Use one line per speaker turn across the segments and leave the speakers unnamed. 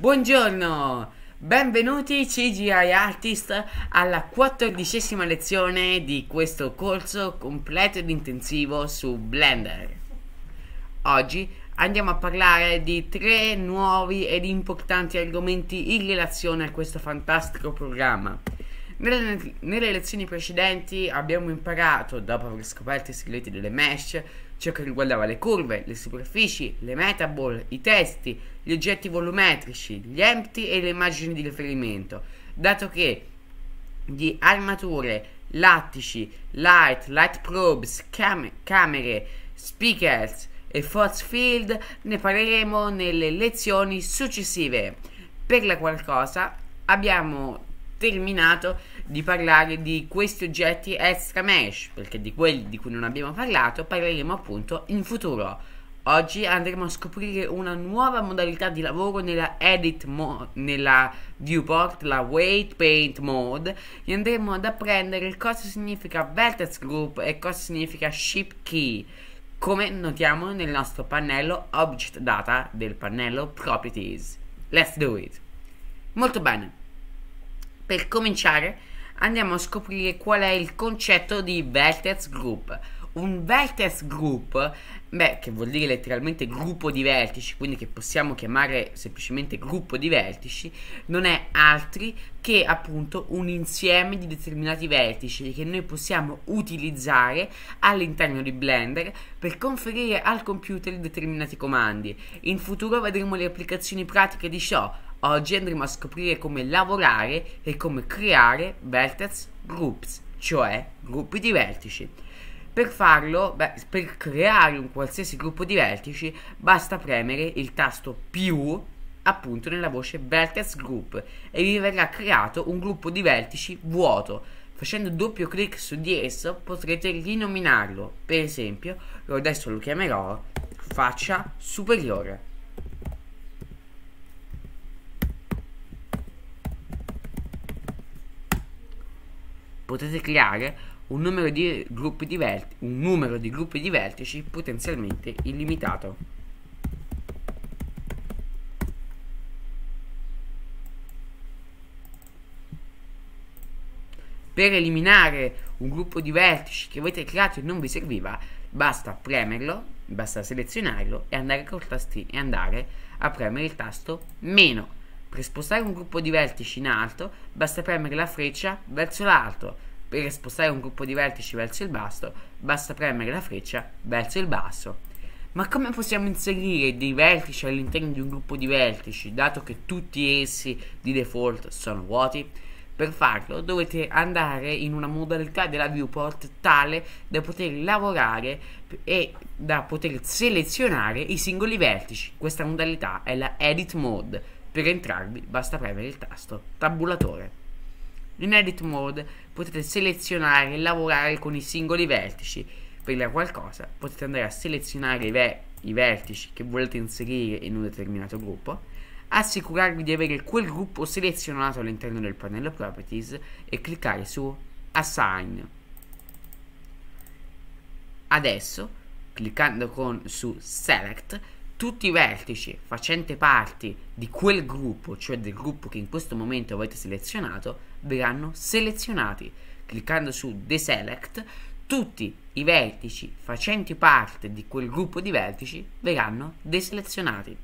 Buongiorno, benvenuti CGI Artist alla quattordicesima lezione di questo corso completo ed intensivo su Blender. Oggi andiamo a parlare di tre nuovi ed importanti argomenti in relazione a questo fantastico programma. Nelle, nelle lezioni precedenti abbiamo imparato, dopo aver scoperto i segreti delle mesh, ciò che riguardava le curve, le superfici, le metaball, i testi, gli oggetti volumetrici, gli empty e le immagini di riferimento, dato che di armature, lattici, light, light probes, cam camere, speakers e force field ne parleremo nelle lezioni successive. Per la qualcosa abbiamo terminato di parlare di questi oggetti extra mesh, perché di quelli di cui non abbiamo parlato parleremo appunto in futuro. Oggi andremo a scoprire una nuova modalità di lavoro nella edit mode, nella viewport, la weight paint mode e andremo ad apprendere cosa significa vertex group e cosa significa ship key come notiamo nel nostro pannello object data del pannello properties. Let's do it! Molto bene, per cominciare andiamo a scoprire qual è il concetto di vertex group. Un vertex group, beh, che vuol dire letteralmente gruppo di vertici, quindi che possiamo chiamare semplicemente gruppo di vertici, non è altri che appunto un insieme di determinati vertici che noi possiamo utilizzare all'interno di Blender per conferire al computer determinati comandi. In futuro vedremo le applicazioni pratiche di ciò, Oggi andremo a scoprire come lavorare e come creare vertex groups, cioè gruppi di vertici. Per farlo, beh, per creare un qualsiasi gruppo di vertici, basta premere il tasto più appunto nella voce vertex group e vi verrà creato un gruppo di vertici vuoto. Facendo doppio clic su di esso potrete rinominarlo, per esempio, io adesso lo chiamerò faccia superiore. potete creare un numero di gruppi di, verti di, gruppi di vertici potenzialmente illimitato. Per eliminare un gruppo di vertici che avete creato e non vi serviva, basta premerlo, basta selezionarlo e andare, e andare a premere il tasto meno per spostare un gruppo di vertici in alto basta premere la freccia verso l'alto. Per spostare un gruppo di vertici verso il basso basta premere la freccia verso il basso. Ma come possiamo inserire dei vertici all'interno di un gruppo di vertici, dato che tutti essi di default sono vuoti? Per farlo dovete andare in una modalità della viewport tale da poter lavorare e da poter selezionare i singoli vertici. Questa modalità è la Edit Mode per entrarvi basta premere il tasto tabulatore. In Edit Mode potete selezionare e lavorare con i singoli vertici. Per la qualcosa potete andare a selezionare i, ver i vertici che volete inserire in un determinato gruppo, assicurarvi di avere quel gruppo selezionato all'interno del pannello Properties e cliccare su Assign. Adesso, cliccando con, su Select, tutti i vertici facenti parte di quel gruppo, cioè del gruppo che in questo momento avete selezionato, verranno selezionati. Cliccando su Deselect, tutti i vertici facenti parte di quel gruppo di vertici verranno deselezionati.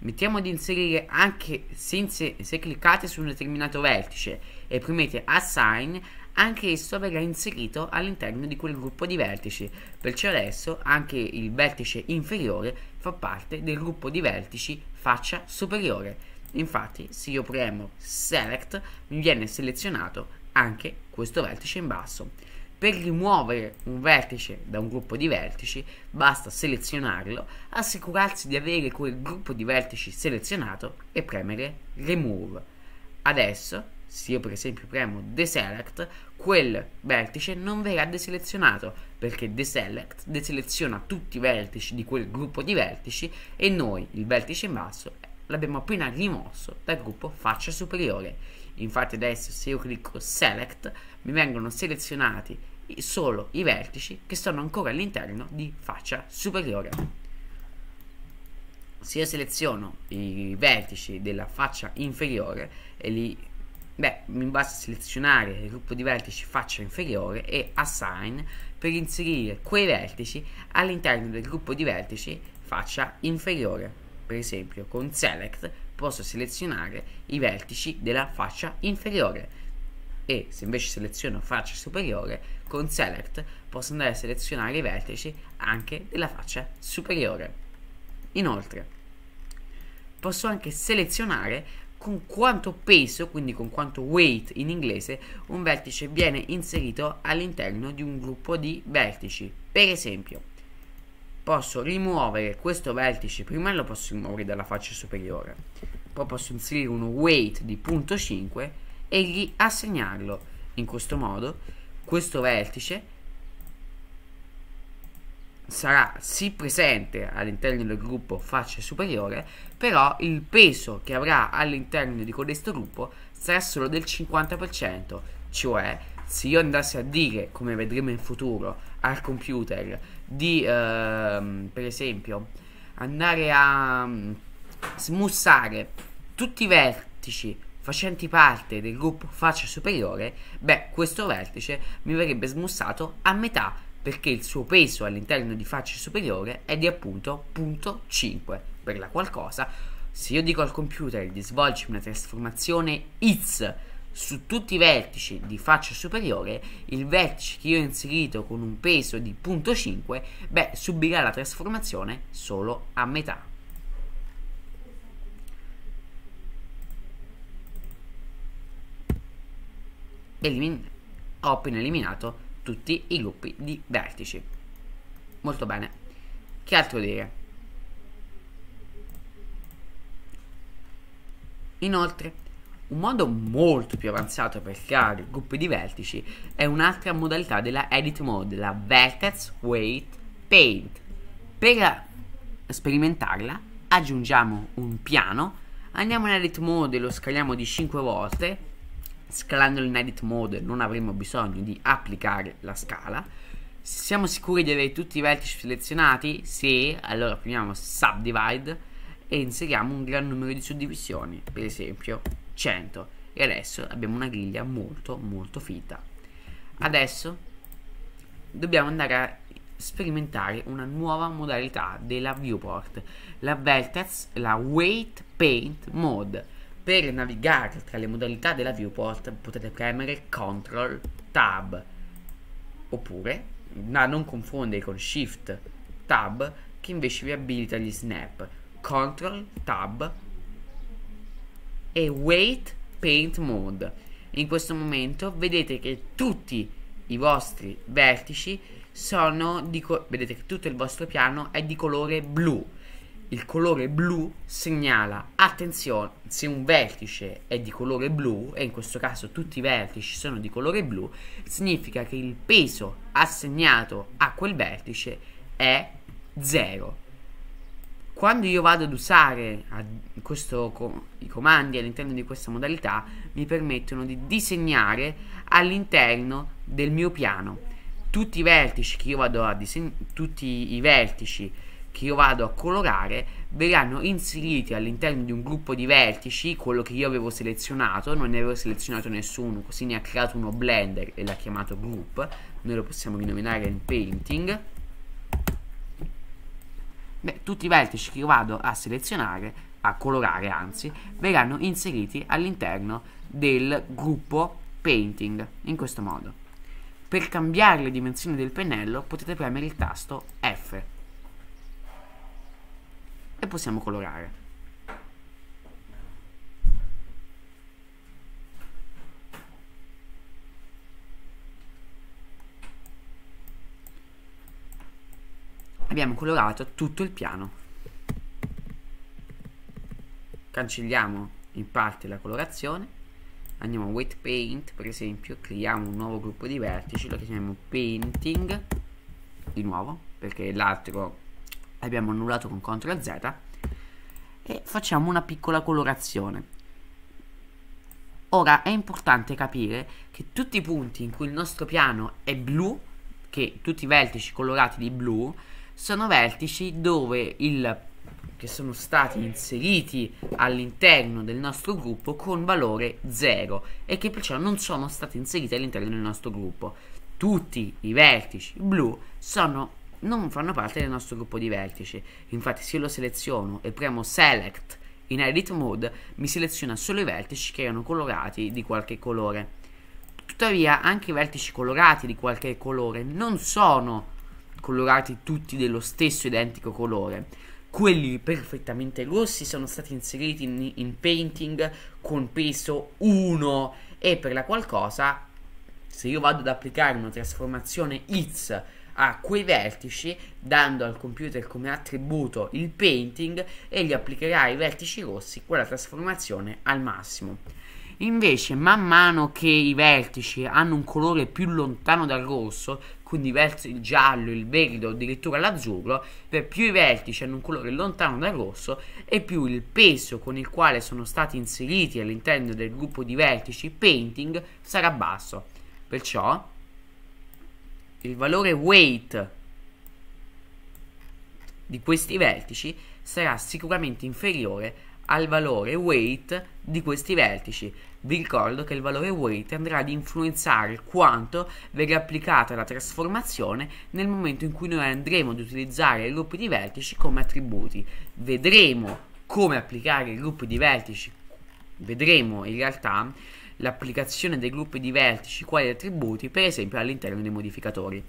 Mettiamo di inserire anche se, se cliccate su un determinato vertice e premete Assign, anche esso verrà inserito all'interno di quel gruppo di vertici, perciò adesso anche il vertice inferiore fa parte del gruppo di vertici faccia superiore. Infatti se io premo Select mi viene selezionato anche questo vertice in basso. Per rimuovere un vertice da un gruppo di vertici basta selezionarlo, assicurarsi di avere quel gruppo di vertici selezionato e premere Remove. Adesso se io per esempio premo deselect, quel vertice non verrà deselezionato perché deselect deseleziona tutti i vertici di quel gruppo di vertici e noi il vertice in basso l'abbiamo appena rimosso dal gruppo faccia superiore. Infatti adesso se io clicco select mi vengono selezionati solo i vertici che sono ancora all'interno di faccia superiore se io seleziono i vertici della faccia inferiore e li Beh, mi basta selezionare il gruppo di vertici faccia inferiore e assign per inserire quei vertici all'interno del gruppo di vertici faccia inferiore. Per esempio, con select posso selezionare i vertici della faccia inferiore e se invece seleziono faccia superiore, con select posso andare a selezionare i vertici anche della faccia superiore. Inoltre, posso anche selezionare con quanto peso, quindi con quanto weight in inglese, un vertice viene inserito all'interno di un gruppo di vertici. Per esempio, posso rimuovere questo vertice, prima lo posso rimuovere dalla faccia superiore, poi posso inserire uno weight di 0.5 e gli assegnarlo. In questo modo questo vertice sarà sì presente all'interno del gruppo fascia superiore, però il peso che avrà all'interno di questo gruppo sarà solo del 50%, cioè se io andassi a dire, come vedremo in futuro, al computer di, ehm, per esempio, andare a mm, smussare tutti i vertici facenti parte del gruppo faccia superiore, beh, questo vertice mi verrebbe smussato a metà perché il suo peso all'interno di faccia superiore è di appunto 0.5 per la qualcosa se io dico al computer di svolgermi una trasformazione ITS su tutti i vertici di faccia superiore, il vertice che io ho inserito con un peso di 0.5, beh, subirà la trasformazione solo a metà. Elimin ho appena eliminato tutti i gruppi di vertici molto bene che altro dire inoltre un modo molto più avanzato per creare gruppi di vertici è un'altra modalità della edit mode, la vertex weight paint. Per sperimentarla aggiungiamo un piano, andiamo in edit mode e lo scaliamo di 5 volte scalando l'inedit mode non avremo bisogno di applicare la scala siamo sicuri di avere tutti i vertici selezionati? Sì, allora premiamo subdivide e inseriamo un gran numero di suddivisioni, per esempio 100 e adesso abbiamo una griglia molto molto fitta. Adesso dobbiamo andare a sperimentare una nuova modalità della viewport, la, vertex, la weight paint mode per navigare tra le modalità della viewport potete premere CTRL TAB oppure da non confondere con SHIFT TAB che invece vi abilita gli snap CTRL TAB e Wait Paint Mode in questo momento vedete che tutti i vostri vertici sono di vedete che tutto il vostro piano è di colore blu il colore blu segnala attenzione se un vertice è di colore blu e in questo caso tutti i vertici sono di colore blu significa che il peso assegnato a quel vertice è 0 quando io vado ad usare questo, i comandi all'interno di questa modalità mi permettono di disegnare all'interno del mio piano tutti i vertici che io vado a disegnare tutti i vertici che io vado a colorare verranno inseriti all'interno di un gruppo di vertici, quello che io avevo selezionato, non ne avevo selezionato nessuno, così ne ha creato uno Blender e l'ha chiamato group, noi lo possiamo rinominare in painting. Beh, tutti i vertici che io vado a selezionare, a colorare anzi, verranno inseriti all'interno del gruppo painting, in questo modo. Per cambiare le dimensioni del pennello potete premere il tasto F e possiamo colorare. Abbiamo colorato tutto il piano. Cancelliamo in parte la colorazione andiamo a weight paint per esempio creiamo un nuovo gruppo di vertici lo chiamiamo painting di nuovo perché l'altro abbiamo annullato con CTRL Z e facciamo una piccola colorazione ora è importante capire che tutti i punti in cui il nostro piano è blu che tutti i vertici colorati di blu sono vertici dove il che sono stati inseriti all'interno del nostro gruppo con valore 0 e che perciò non sono stati inseriti all'interno del nostro gruppo. Tutti i vertici blu sono non fanno parte del nostro gruppo di vertici. Infatti se io lo seleziono e premo Select in Edit Mode mi seleziona solo i vertici che erano colorati di qualche colore. Tuttavia anche i vertici colorati di qualche colore non sono colorati tutti dello stesso identico colore. Quelli perfettamente rossi sono stati inseriti in, in painting con peso 1 e per la qualcosa se io vado ad applicare una trasformazione ITS a quei vertici dando al computer come attributo il painting e gli applicherà i vertici rossi quella trasformazione al massimo. Invece, man mano che i vertici hanno un colore più lontano dal rosso, quindi verso il giallo, il verde o addirittura l'azzurro, per più i vertici hanno un colore lontano dal rosso e più il peso con il quale sono stati inseriti all'interno del gruppo di vertici painting sarà basso. Perciò il valore weight di questi vertici sarà sicuramente inferiore al valore weight di questi vertici. Vi ricordo che il valore weight andrà ad influenzare quanto verrà applicata la trasformazione nel momento in cui noi andremo ad utilizzare i gruppi di vertici come attributi. Vedremo come applicare i gruppi di vertici, vedremo in realtà l'applicazione dei gruppi di vertici quali attributi, per esempio all'interno dei modificatori.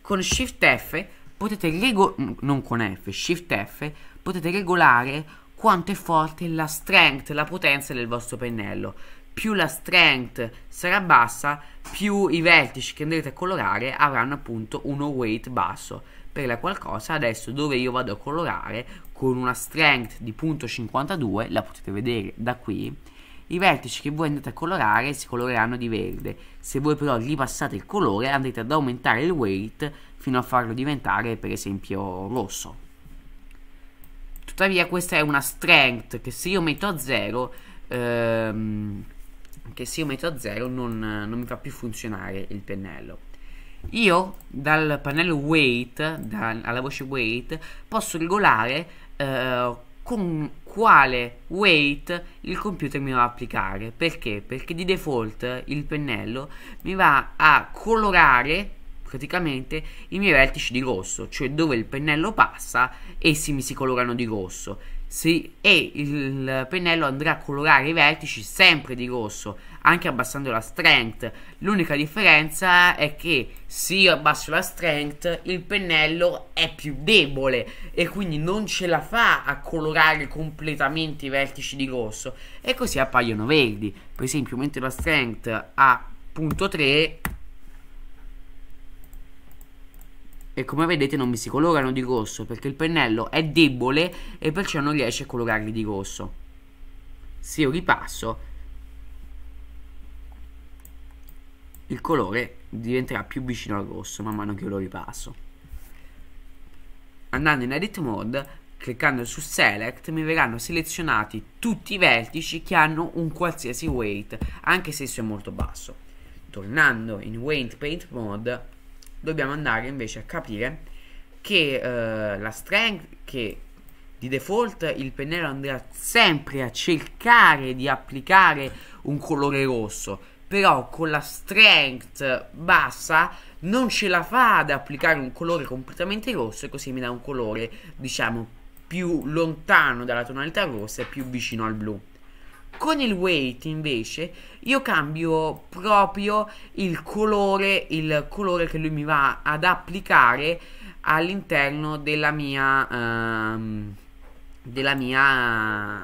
Con Shift F potete regolare, non con F, Shift F, potete regolare quanto è forte la strength, la potenza del vostro pennello. Più la strength sarà bassa, più i vertici che andrete a colorare avranno appunto uno weight basso. Per la qualcosa adesso dove io vado a colorare con una strength di 0.52, la potete vedere da qui, i vertici che voi andate a colorare si coloreranno di verde. Se voi però gli passate il colore andrete ad aumentare il weight fino a farlo diventare per esempio rosso. Tuttavia questa è una strength che se io metto a 0 ehm, che se io metto a 0 non, non mi fa più funzionare il pennello. Io dal pannello weight, da, alla voce weight, posso regolare eh, con quale weight il computer mi va a applicare. Perché? Perché di default il pennello mi va a colorare praticamente i miei vertici di rosso, cioè dove il pennello passa essi mi si colorano di rosso sì, e il pennello andrà a colorare i vertici sempre di rosso, anche abbassando la strength. L'unica differenza è che se io abbasso la strength, il pennello è più debole e quindi non ce la fa a colorare completamente i vertici di rosso e così appaiono verdi. Per esempio, mentre la strength a 0.3 e come vedete non mi si colorano di rosso perché il pennello è debole e perciò non riesce a colorarli di rosso se io ripasso il colore diventerà più vicino al rosso man mano che io lo ripasso andando in edit mode cliccando su select mi verranno selezionati tutti i vertici che hanno un qualsiasi weight anche se esso è molto basso tornando in weight paint mode dobbiamo andare invece a capire che eh, la strength che di default il pennello andrà sempre a cercare di applicare un colore rosso però con la strength bassa non ce la fa ad applicare un colore completamente rosso e così mi dà un colore diciamo più lontano dalla tonalità rossa e più vicino al blu con il weight invece io cambio proprio il colore, il colore che lui mi va ad applicare all'interno della mia... Ehm, della mia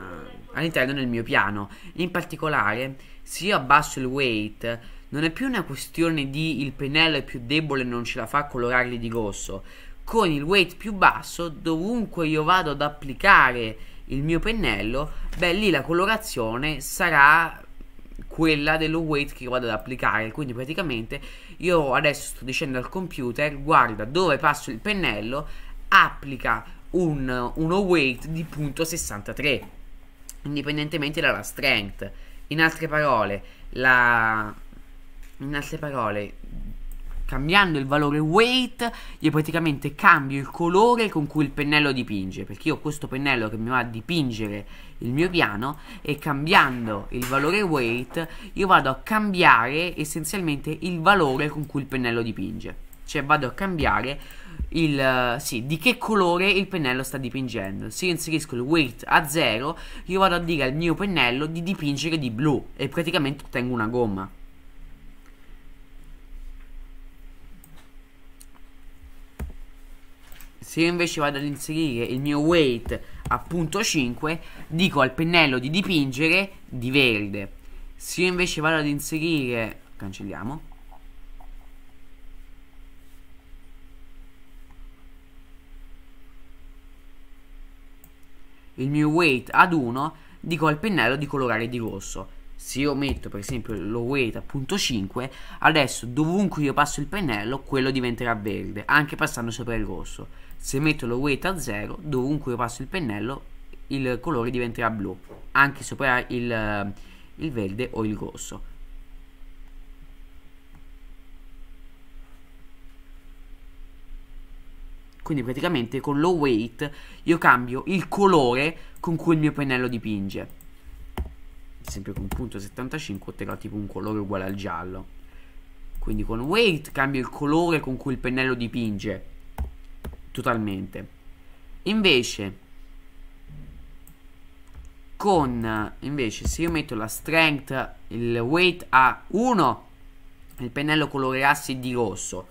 all'interno del mio piano in particolare se io abbasso il weight non è più una questione di il pennello è più debole e non ce la fa a colorarli di rosso con il weight più basso dovunque io vado ad applicare il mio pennello beh lì la colorazione sarà quella dello weight che vado ad applicare quindi praticamente io adesso sto dicendo al computer guarda dove passo il pennello applica un, uno weight di punto 63 indipendentemente dalla strength in altre parole la in altre parole cambiando il valore weight io praticamente cambio il colore con cui il pennello dipinge perché io ho questo pennello che mi va a dipingere il mio piano e cambiando il valore weight io vado a cambiare essenzialmente il valore con cui il pennello dipinge cioè vado a cambiare il, eh, sì, di che colore il pennello sta dipingendo. Se io inserisco il weight a 0, io vado a dire al mio pennello di dipingere di blu e praticamente ottengo una gomma. se io invece vado ad inserire il mio weight a punto 5 dico al pennello di dipingere di verde se io invece vado ad inserire cancelliamo il mio weight ad 1 dico al pennello di colorare di rosso se io metto per esempio lo weight a punto 5 adesso dovunque io passo il pennello quello diventerà verde anche passando sopra il rosso se metto lo weight a 0 dovunque io passo il pennello il colore diventerà blu anche sopra il, il verde o il rosso quindi praticamente con lo weight io cambio il colore con cui il mio pennello dipinge ad esempio con punto 75 otterrò tipo un colore uguale al giallo quindi con weight cambio il colore con cui il pennello dipinge totalmente invece con invece se io metto la strength il weight a 1 il pennello colorerà di rosso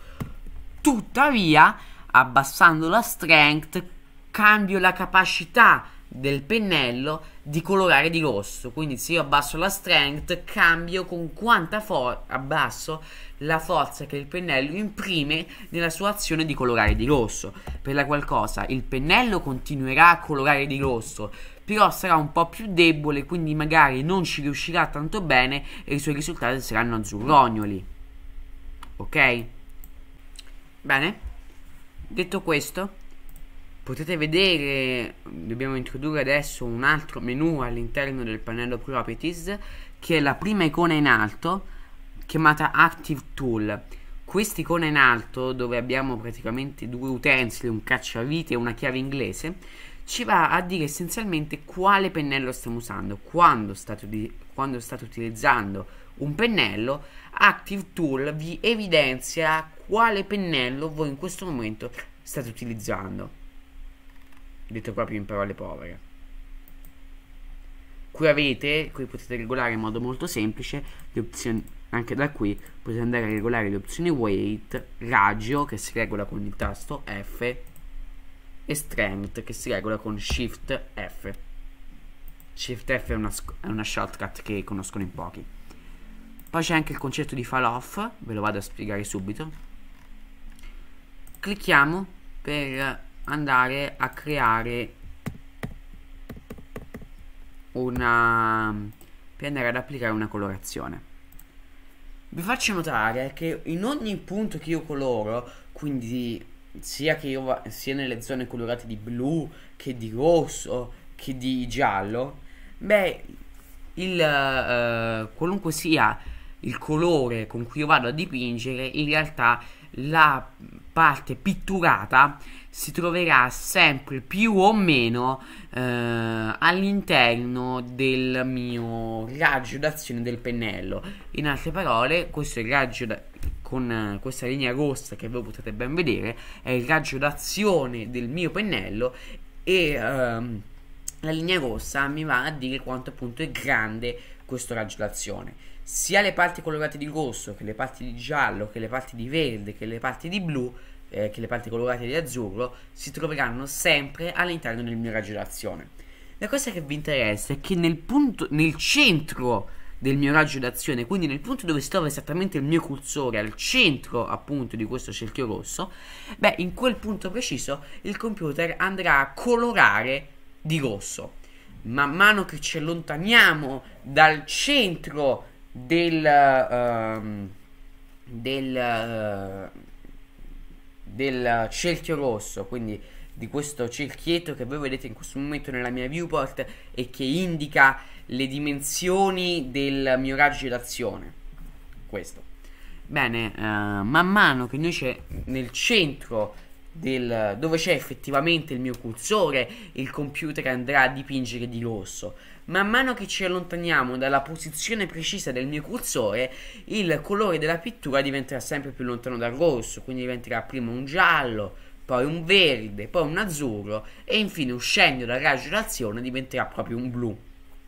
tuttavia abbassando la strength cambio la capacità del pennello di colorare di rosso. Quindi se io abbasso la strength, cambio con quanta forza abbasso la forza che il pennello imprime nella sua azione di colorare di rosso. Per la qual il pennello continuerà a colorare di rosso, però sarà un po' più debole, quindi magari non ci riuscirà tanto bene e i suoi risultati saranno azzurrognoli. Ok? Bene? Detto questo potete vedere dobbiamo introdurre adesso un altro menu all'interno del pannello properties che è la prima icona in alto chiamata active tool questa icona in alto dove abbiamo praticamente due utensili un cacciavite e una chiave inglese ci va a dire essenzialmente quale pennello stiamo usando quando state, quando state utilizzando un pennello active tool vi evidenzia quale pennello voi in questo momento state utilizzando detto proprio in parole povere. Qui avete, qui potete regolare in modo molto semplice le opzioni, anche da qui potete andare a regolare le opzioni weight, raggio che si regola con il tasto F e strength che si regola con Shift F. Shift F è una, è una shortcut che conoscono in pochi. Poi c'è anche il concetto di fall off, ve lo vado a spiegare subito. Clicchiamo per andare a creare una per andare ad applicare una colorazione vi faccio notare che in ogni punto che io coloro quindi sia che io va, sia nelle zone colorate di blu che di rosso che di giallo beh il, uh, qualunque sia il colore con cui io vado a dipingere in realtà la parte pitturata si troverà sempre più o meno eh, all'interno del mio raggio d'azione del pennello. In altre parole, questo è il raggio da- con eh, questa linea rossa che voi potete ben vedere è il raggio d'azione del mio pennello e ehm, la linea rossa mi va a dire quanto appunto è grande questo raggio d'azione sia le parti colorate di rosso che le parti di giallo che le parti di verde che le parti di blu eh, che le parti colorate di azzurro si troveranno sempre all'interno del mio raggio d'azione la cosa che vi interessa è che nel punto nel centro del mio raggio d'azione, quindi nel punto dove si trova esattamente il mio cursore, al centro appunto di questo cerchio rosso, beh, in quel punto preciso il computer andrà a colorare di rosso. Man mano che ci allontaniamo dal centro del, uh, del, uh, del cerchio rosso, quindi di questo cerchietto che voi vedete in questo momento nella mia viewport e che indica le dimensioni del mio raggio d'azione. Questo. Bene, uh, man mano che noi c'è nel centro del, dove c'è effettivamente il mio cursore, il computer andrà a dipingere di rosso man mano che ci allontaniamo dalla posizione precisa del mio cursore, il colore della pittura diventerà sempre più lontano dal rosso, quindi diventerà prima un giallo, poi un verde, poi un azzurro e infine uscendo dal raggio d'azione diventerà proprio un blu.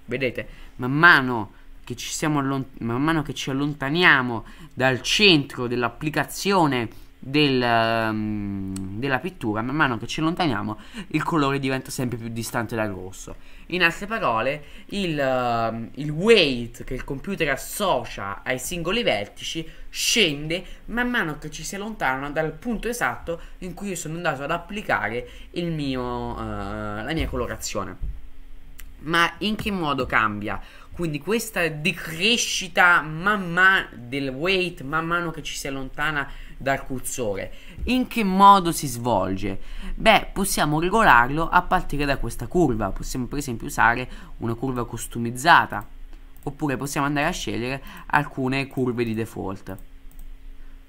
Vedete, man mano che ci, man mano che ci allontaniamo dal centro dell'applicazione del, um, della pittura, man mano che ci allontaniamo, il colore diventa sempre più distante dal rosso. In altre parole, il, um, il, weight che il computer associa ai singoli vertici scende man mano che ci si allontana dal punto esatto in cui io sono andato ad applicare mio, uh, la mia colorazione. Ma in che modo cambia? Quindi questa decrescita man man del weight man mano che ci si allontana dal cursore. In che modo si svolge? Beh, possiamo regolarlo a partire da questa curva. Possiamo per esempio usare una curva customizzata oppure possiamo andare a scegliere alcune curve di default.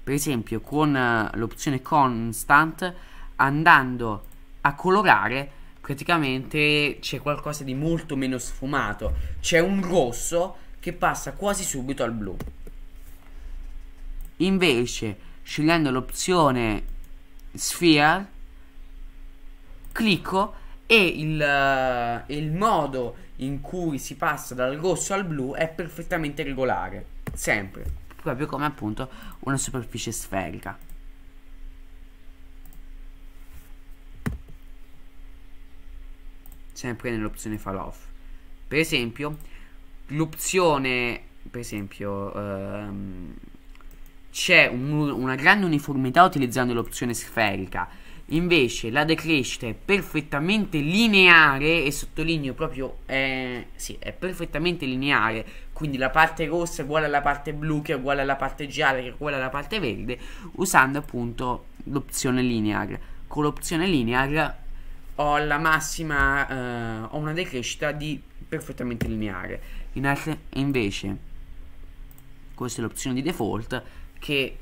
Per esempio con eh, l'opzione constant andando a colorare praticamente c'è qualcosa di molto meno sfumato. C'è un rosso che passa quasi subito al blu. Invece scegliendo l'opzione sphere clicco e il, uh, il, modo in cui si passa dal rosso al blu è perfettamente regolare sempre proprio come appunto una superficie sferica sempre nell'opzione far off per esempio l'opzione per esempio um, c'è un, una grande uniformità utilizzando l'opzione sferica. Invece la decrescita è perfettamente lineare e sottolineo proprio eh, sì, è perfettamente lineare, quindi la parte rossa è uguale alla parte blu che è uguale alla parte gialla che è uguale alla parte verde, usando appunto l'opzione linear. Con l'opzione linear ho la massima eh, ho una decrescita di perfettamente lineare. In altre invece questa è l'opzione di default che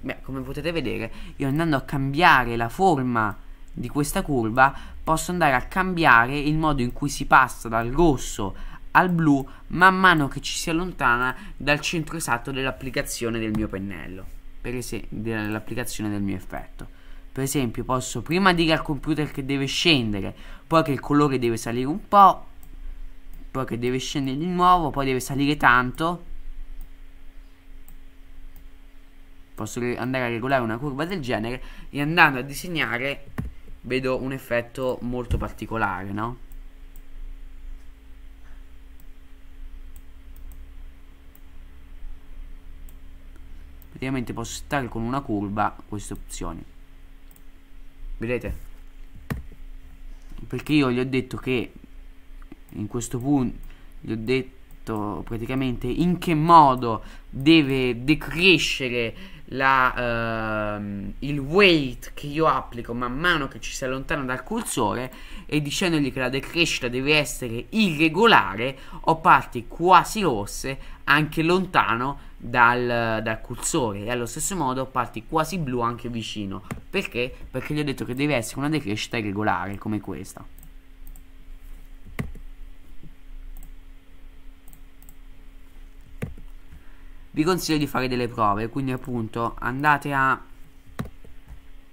beh, come potete vedere io andando a cambiare la forma di questa curva posso andare a cambiare il modo in cui si passa dal rosso al blu man mano che ci si allontana dal centro esatto dell'applicazione del mio pennello per dell'applicazione del mio effetto per esempio posso prima dire al computer che deve scendere poi che il colore deve salire un po' poi che deve scendere di nuovo poi deve salire tanto posso andare a regolare una curva del genere e andando a disegnare vedo un effetto molto particolare, no? Praticamente posso stare con una curva queste opzioni. Vedete? Perché io gli ho detto che in questo punto gli ho detto praticamente in che modo deve decrescere la, uh, il weight che io applico man mano che ci si allontana dal cursore e dicendogli che la decrescita deve essere irregolare o parti quasi rosse anche lontano dal, dal cursore e allo stesso modo parti quasi blu anche vicino perché? perché gli ho detto che deve essere una decrescita irregolare come questa vi consiglio di fare delle prove quindi appunto andate a,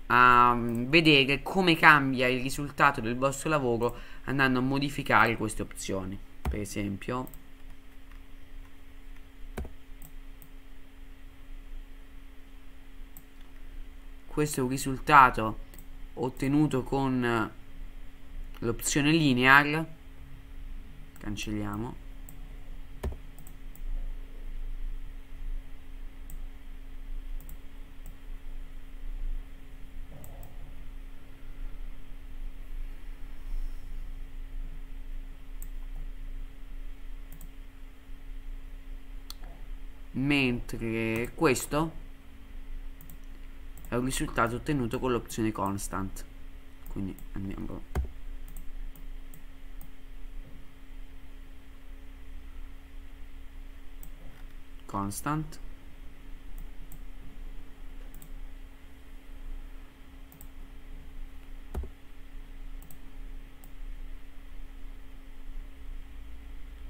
a vedere come cambia il risultato del vostro lavoro andando a modificare queste opzioni per esempio questo è un risultato ottenuto con l'opzione linear cancelliamo mentre questo è un risultato ottenuto con l'opzione constant quindi andiamo constant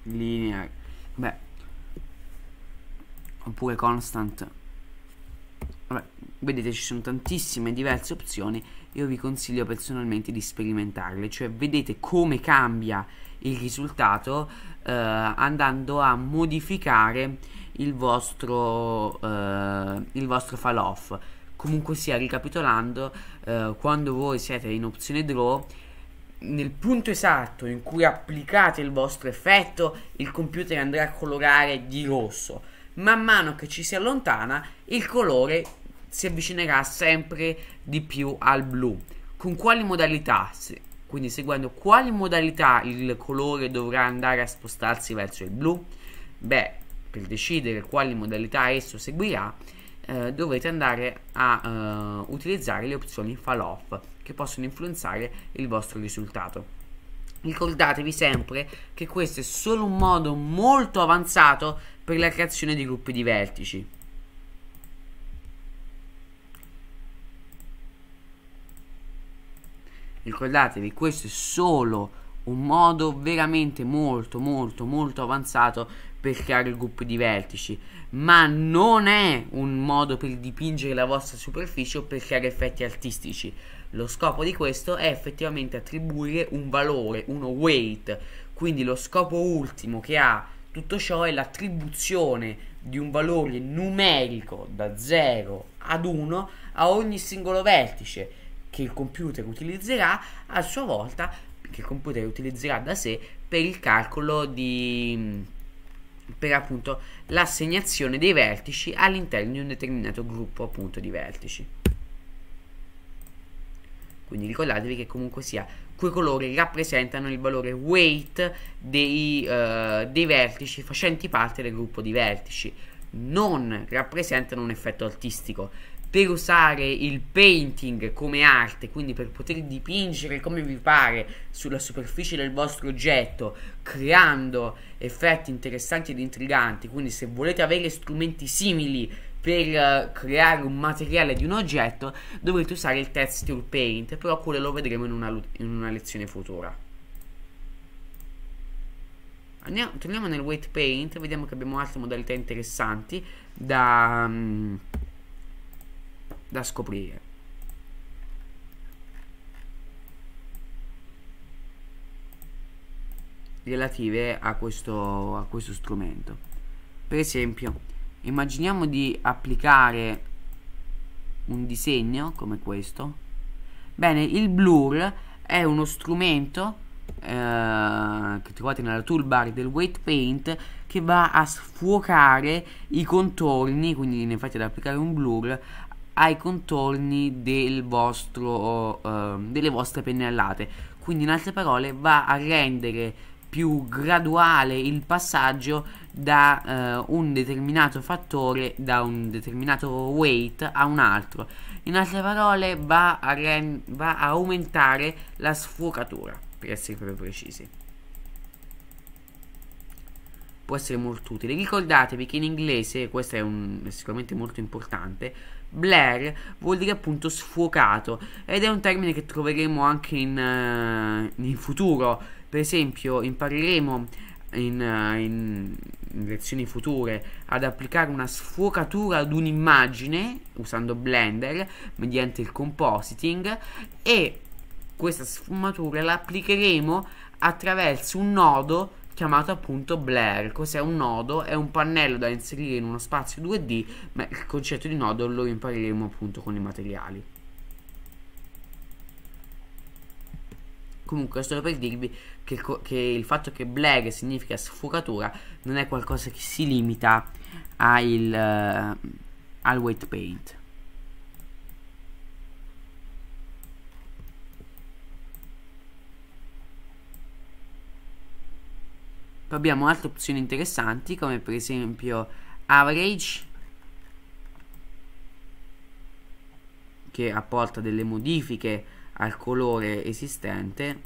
lineare beh oppure constant Vabbè, vedete ci sono tantissime diverse opzioni io vi consiglio personalmente di sperimentarle cioè vedete come cambia il risultato eh, andando a modificare il vostro eh, il vostro fall off comunque sia ricapitolando eh, quando voi siete in opzione draw nel punto esatto in cui applicate il vostro effetto il computer andrà a colorare di rosso man mano che ci si allontana il colore si avvicinerà sempre di più al blu. Con quali modalità? Se, quindi seguendo quali modalità il colore dovrà andare a spostarsi verso il blu? Beh, per decidere quali modalità esso seguirà, eh, dovete andare a eh, utilizzare le opzioni fall off che possono influenzare il vostro risultato. Ricordatevi sempre che questo è solo un modo molto avanzato per la creazione di gruppi di vertici. Ricordatevi, questo è solo un modo veramente molto molto molto avanzato per creare gruppi di vertici, ma non è un modo per dipingere la vostra superficie o per creare effetti artistici. Lo scopo di questo è effettivamente attribuire un valore, uno weight, quindi lo scopo ultimo che ha tutto ciò è l'attribuzione di un valore numerico da 0 ad 1 a ogni singolo vertice che il computer utilizzerà a sua volta che il computer utilizzerà da sé per il calcolo di per appunto l'assegnazione dei vertici all'interno di un determinato gruppo appunto di vertici. Quindi ricordatevi che comunque sia quei colori rappresentano il valore weight dei, uh, dei vertici facenti parte del gruppo di vertici. Non rappresentano un effetto artistico per usare il painting come arte, quindi per poter dipingere come vi pare sulla superficie del vostro oggetto, creando effetti interessanti ed intriganti, quindi se volete avere strumenti simili per eh, creare un materiale di un oggetto dovrete usare il texture paint però quello lo vedremo in una, in una lezione futura Andiamo, torniamo nel weight paint vediamo che abbiamo altre modalità interessanti da, mm, da scoprire relative a questo, a questo strumento per esempio immaginiamo di applicare un disegno come questo bene il blur è uno strumento eh, che trovate nella toolbar del weight paint che va a sfuocare i contorni quindi ne fate ad applicare un blur ai contorni del vostro, eh, delle vostre pennellate quindi in altre parole va a rendere più graduale il passaggio da uh, un determinato fattore, da un determinato weight a un altro. In altre parole, va a, va a aumentare la sfocatura, per essere proprio precisi. Può essere molto utile. Ricordatevi che in inglese, questo è, un, è sicuramente molto importante, Blair vuol dire appunto sfocato ed è un termine che troveremo anche in, uh, in futuro per esempio impareremo eh, in, in, lezioni future ad applicare una sfocatura ad un'immagine usando Blender mediante il compositing e questa sfumatura la applicheremo attraverso un nodo chiamato appunto Blair. Cos'è un nodo? È un pannello da inserire in uno spazio 2D, ma il concetto di nodo lo impareremo appunto con i materiali. Comunque, solo per dirvi che, che il fatto che blague significa sfocatura non è qualcosa che si limita il, uh, al eh, white paint. Poi abbiamo altre opzioni interessanti come per esempio average che apporta delle modifiche al colore esistente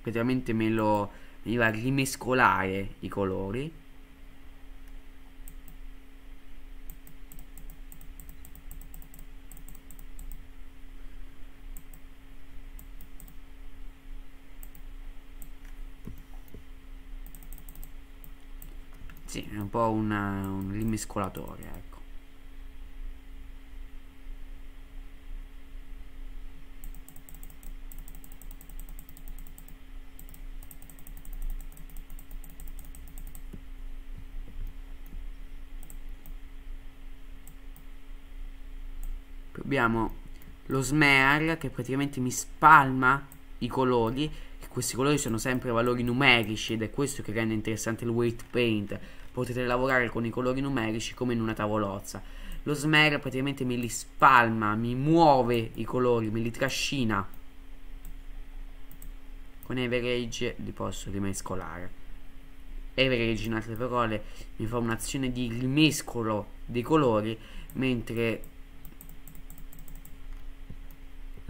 praticamente me lo mi va a rimescolare i colori Sì, è un po' una, un rimescolatore, ecco. abbiamo lo smear che praticamente mi spalma i colori che questi colori sono sempre valori numerici ed è questo che rende interessante il weight paint potete lavorare con i colori numerici come in una tavolozza lo smear praticamente me li spalma mi muove i colori me li trascina con average li posso rimescolare average in altre parole mi fa un'azione di rimescolo dei colori mentre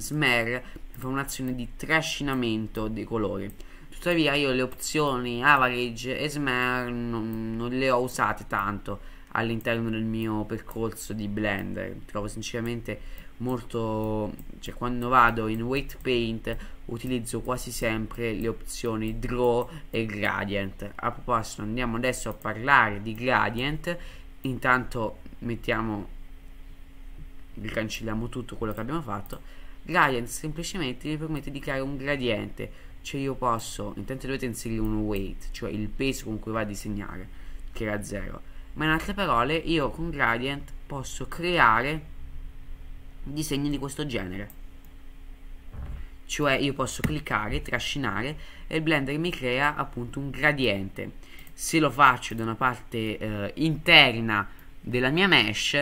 smer fa un'azione di trascinamento dei colori. Tuttavia io le opzioni average e smear non, non le ho usate tanto all'interno del mio percorso di Blender. Trovo sinceramente molto... cioè quando vado in Weight Paint utilizzo quasi sempre le opzioni Draw e Gradient. A proposito andiamo adesso a parlare di Gradient. Intanto mettiamo... cancelliamo tutto quello che abbiamo fatto Gradient semplicemente mi permette di creare un gradiente, cioè io posso, intanto dovete inserire un weight, cioè il peso con cui va a disegnare, che era 0. Ma in altre parole, io con gradient posso creare disegni di questo genere. Cioè io posso cliccare, trascinare e il Blender mi crea appunto un gradiente. Se lo faccio da una parte eh, interna della mia mesh,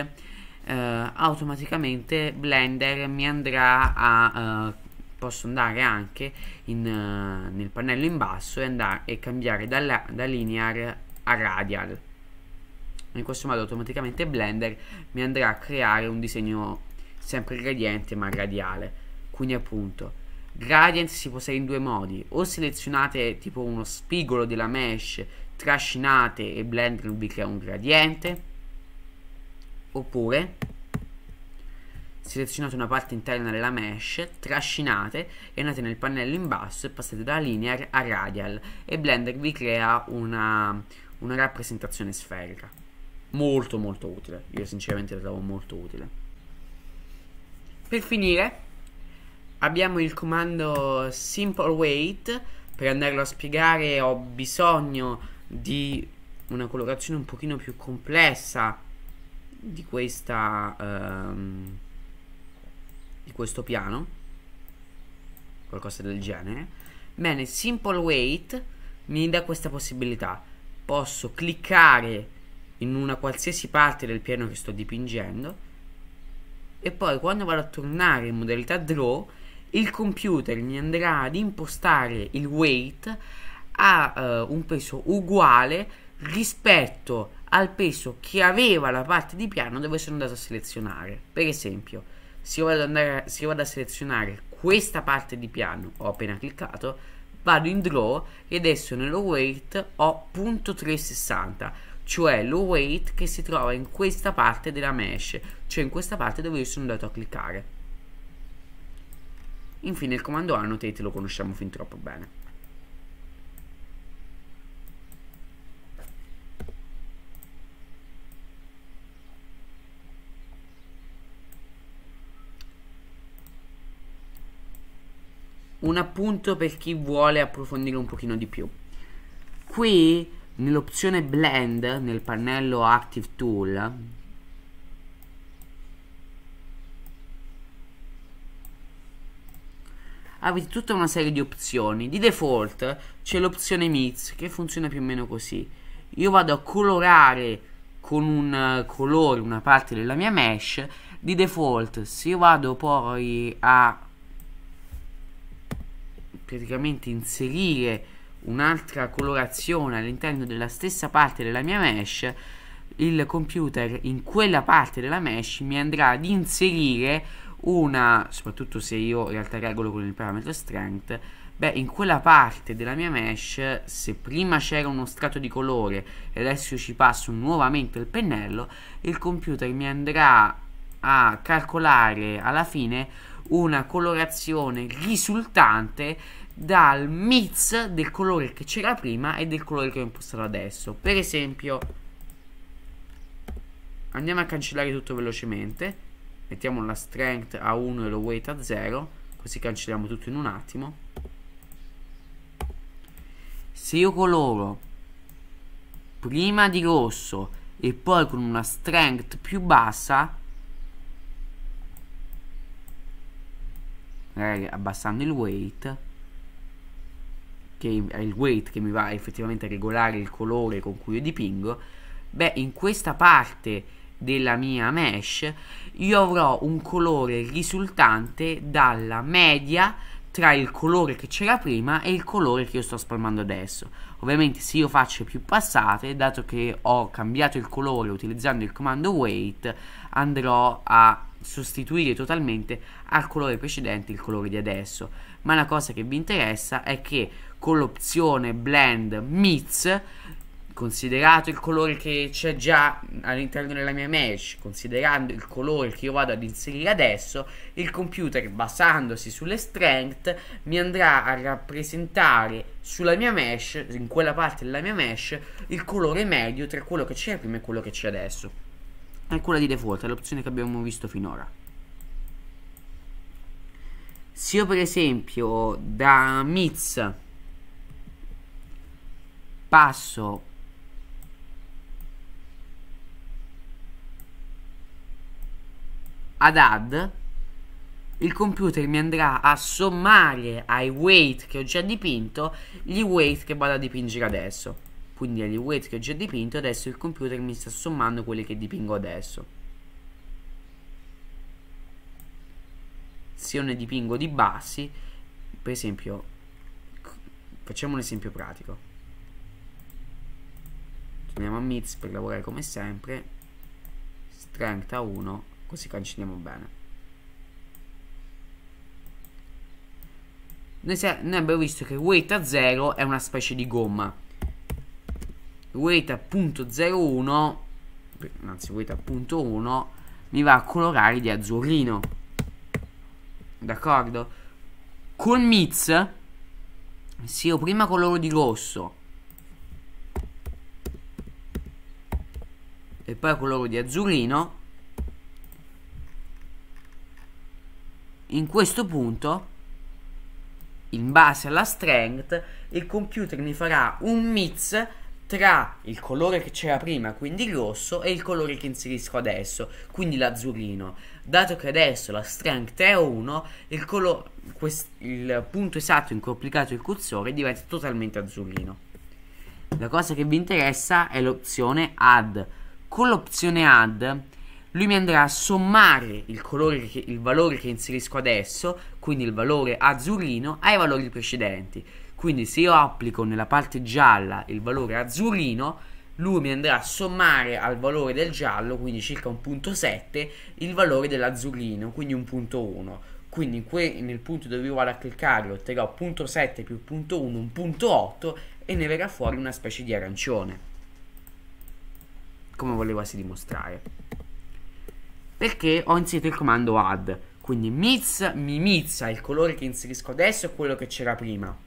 eh, automaticamente Blender mi andrà a eh, posso andare anche in, eh, nel pannello in basso e, andare, e cambiare dalla, da linear a radial in questo modo automaticamente Blender mi andrà a creare un disegno sempre gradiente ma radiale quindi appunto gradient si può usare in due modi o selezionate tipo uno spigolo della mesh trascinate e Blender vi crea un gradiente oppure selezionate una parte interna della mesh, trascinate e andate nel pannello in basso e passate da linear a radial e Blender vi crea una, una rappresentazione sferica molto molto utile io sinceramente la trovo molto utile per finire abbiamo il comando simple weight per andarlo a spiegare ho bisogno di una colorazione un pochino più complessa di questa um, di questo piano qualcosa del genere bene simple wait mi dà questa possibilità posso cliccare in una qualsiasi parte del piano che sto dipingendo e poi quando vado a tornare in modalità draw il computer mi andrà ad impostare il weight a uh, un peso uguale rispetto a al peso che aveva la parte di piano dove sono andato a selezionare. Per esempio, se io vado, andare, se io vado a selezionare questa parte di piano, ho appena cliccato, vado in draw e adesso nello weight ho 0.360, cioè lo weight che si trova in questa parte della mesh, cioè in questa parte dove io sono andato a cliccare. Infine il comando annotate lo conosciamo fin troppo bene. un appunto per chi vuole approfondire un pochino di più. Qui nell'opzione blend nel pannello active tool avete tutta una serie di opzioni. Di default c'è l'opzione mix che funziona più o meno così. Io vado a colorare con un eh, colore una parte della mia mesh. Di default, se io vado poi a praticamente inserire un'altra colorazione all'interno della stessa parte della mia mesh il computer in quella parte della mesh mi andrà ad inserire una soprattutto se io in realtà regolo con il parametro strength beh in quella parte della mia mesh se prima c'era uno strato di colore e adesso ci passo nuovamente il pennello il computer mi andrà a calcolare alla fine una colorazione risultante dal mix del colore che c'era prima e del colore che ho impostato adesso. Per esempio, andiamo a cancellare tutto velocemente. Mettiamo la strength a 1 e lo weight a 0, così cancelliamo tutto in un attimo. Se io coloro prima di rosso e poi con una strength più bassa, magari abbassando il weight, che è il weight che mi va effettivamente a regolare il colore con cui io dipingo, beh in questa parte della mia mesh io avrò un colore risultante dalla media tra il colore che c'era prima e il colore che io sto spalmando adesso. Ovviamente se io faccio più passate, dato che ho cambiato il colore utilizzando il comando weight, andrò a sostituire totalmente al colore precedente il colore di adesso. Ma la cosa che vi interessa è che con l'opzione blend mix considerato il colore che c'è già all'interno della mia mesh, considerando il colore che io vado ad inserire adesso, il computer basandosi sulle strength mi andrà a rappresentare sulla mia mesh, in quella parte della mia mesh, il colore medio tra quello che c'era prima e quello che c'è adesso. È quella di default, è l'opzione che abbiamo visto finora. Se io per esempio da Miz passo ad add il computer mi andrà a sommare ai weight che ho già dipinto gli weight che vado a dipingere adesso quindi agli weight che ho già dipinto adesso il computer mi sta sommando quelli che dipingo adesso se io ne dipingo di bassi per esempio facciamo un esempio pratico torniamo a Miz per lavorare come sempre strength a 1 così cancelliamo bene noi, noi abbiamo visto che weight a 0 è una specie di gomma weight a punto 01 anzi weight a punto 1 mi va a colorare di azzurrino d'accordo con Miz se io prima coloro di rosso e poi coloro di azzurrino in questo punto in base alla strength il computer mi farà un mix tra il colore che c'era prima, quindi il rosso, e il colore che inserisco adesso, quindi l'azzurrino. Dato che adesso la strength è 1, il, il, punto esatto in cui ho applicato il cursore diventa totalmente azzurrino. La cosa che vi interessa è l'opzione Add con l'opzione add lui mi andrà a sommare il, che, il valore che inserisco adesso, quindi il valore azzurrino, ai valori precedenti. Quindi se io applico nella parte gialla il valore azzurrino, lui mi andrà a sommare al valore del giallo, quindi circa 1.7, il valore dell'azzurrino, quindi 1.1. Quindi nel punto dove io vado a cliccare otterrò 0.7 più 0.1, 1.8 e ne verrà fuori una specie di arancione come volevasi dimostrare. Perché ho inserito il comando add, quindi mizza, mi mizza il colore che inserisco adesso e quello che c'era prima.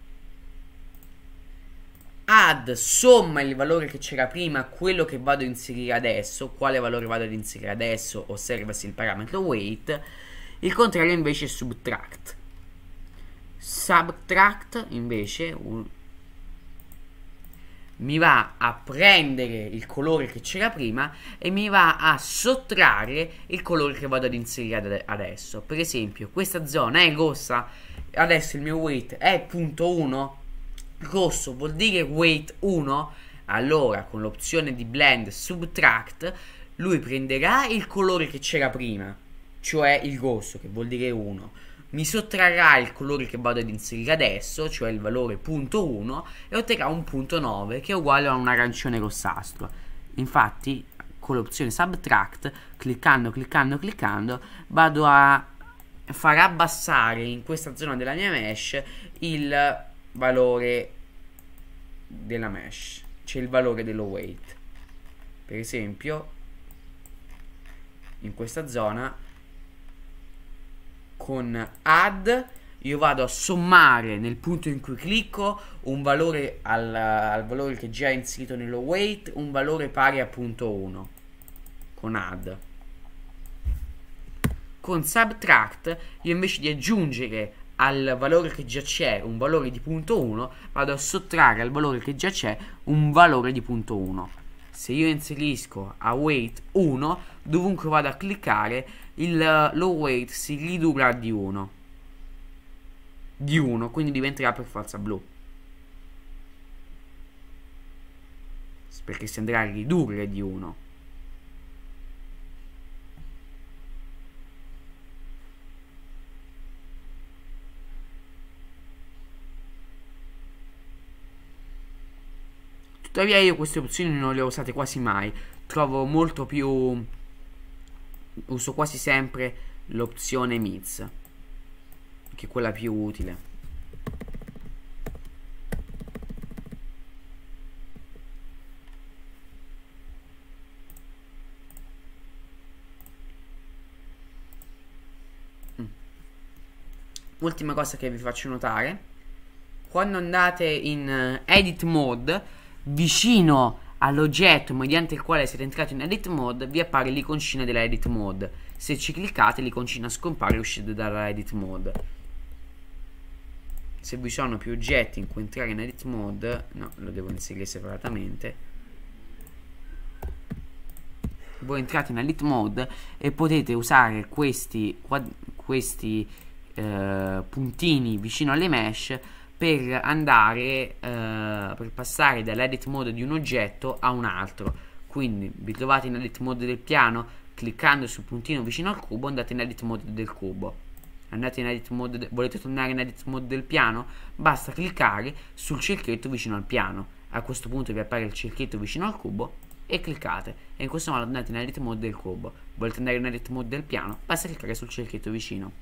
Add somma il valore che c'era prima a quello che vado a inserire adesso, quale valore vado ad inserire adesso, osservasi il parametro weight. Il contrario invece è subtract. Subtract invece, un, mi va a prendere il colore che c'era prima e mi va a sottrarre il colore che vado ad inserire adesso. Per esempio, questa zona è rossa, adesso il mio weight è punto 1, rosso vuol dire weight 1, allora con l'opzione di blend subtract lui prenderà il colore che c'era prima, cioè il rosso che vuol dire 1 mi sottrarrà il colore che vado ad inserire adesso, cioè il valore punto 1, e otterrà un punto 9 che è uguale a un arancione rossastro. Infatti con l'opzione subtract, cliccando, cliccando, cliccando, vado a far abbassare in questa zona della mia mesh il valore della mesh, cioè il valore dello weight. Per esempio, in questa zona con add io vado a sommare nel punto in cui clicco un valore al, al valore che già è inserito nello weight un valore pari a punto 1 con add con subtract io invece di aggiungere al valore che già c'è un valore di punto 1 vado a sottrarre al valore che già c'è un valore di punto 1 se io inserisco a weight 1 dovunque vado a cliccare il eh, low weight si ridurrà di 1 di 1 quindi diventerà per forza blu perché si andrà a ridurre di 1 Tuttavia io queste opzioni non le ho usate quasi mai, trovo molto più uso quasi sempre l'opzione Miz che è quella più utile mm. ultima cosa che vi faccio notare quando andate in eh, edit mode vicino all'oggetto mediante il quale siete entrati in edit mode vi appare l'iconcina della edit mode se ci cliccate l'iconcina scompare e uscite dalla edit mode se vi sono più oggetti in cui entrare in edit mode no, lo devo inserire separatamente voi entrate in edit mode e potete usare questi, questi eh, puntini vicino alle mesh per andare, eh, per passare dall'edit mode di un oggetto a un altro. Quindi vi trovate in edit mode del piano, cliccando sul puntino vicino al cubo andate in edit mode del cubo. Andate in edit mode, de- volete tornare in edit mode del piano? Basta cliccare sul cerchietto vicino al piano. A questo punto vi appare il cerchietto vicino al cubo e cliccate e in questo modo andate in edit mode del cubo volete andare in edit mode del piano basta cliccare sul cerchietto vicino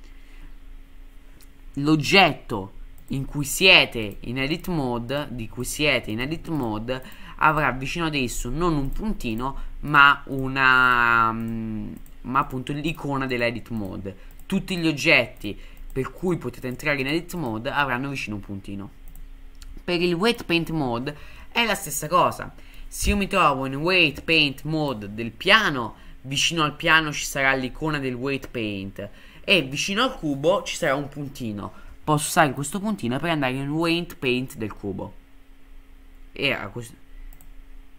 l'oggetto in cui siete in edit mode, di cui siete in edit mode, avrà vicino ad esso non un puntino, ma una mm, ma appunto l'icona dell'edit mode. Tutti gli oggetti per cui potete entrare in edit mode avranno vicino un puntino. Per il weight paint mode è la stessa cosa. Se io mi trovo in weight paint mode del piano, vicino al piano ci sarà l'icona del weight paint e vicino al cubo ci sarà un puntino posso usare questo puntino per andare in Paint Paint del cubo. E a questo,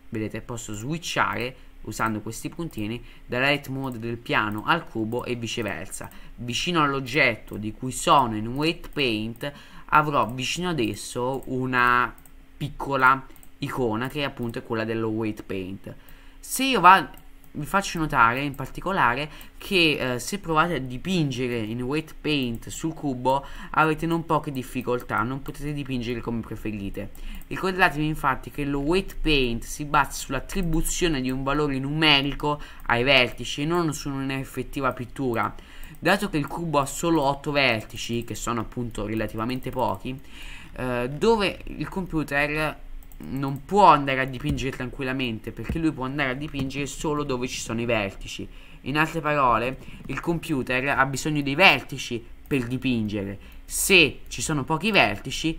vedete, posso switchare usando questi puntini dalla light mode del piano al cubo e viceversa. Vicino all'oggetto di cui sono in Weight Paint avrò vicino ad esso una piccola icona che appunto è quella dello Weight Paint. Se io vado vi faccio notare in particolare che eh, se provate a dipingere in wet paint sul cubo avete non poche difficoltà, non potete dipingere come preferite. Ricordatevi infatti che lo wet paint si basa sull'attribuzione di un valore numerico ai vertici e non su un'effettiva pittura. Dato che il cubo ha solo 8 vertici, che sono appunto relativamente pochi, eh, dove il computer non può andare a dipingere tranquillamente perché lui può andare a dipingere solo dove ci sono i vertici. In altre parole, il computer ha bisogno dei vertici per dipingere. Se ci sono pochi vertici,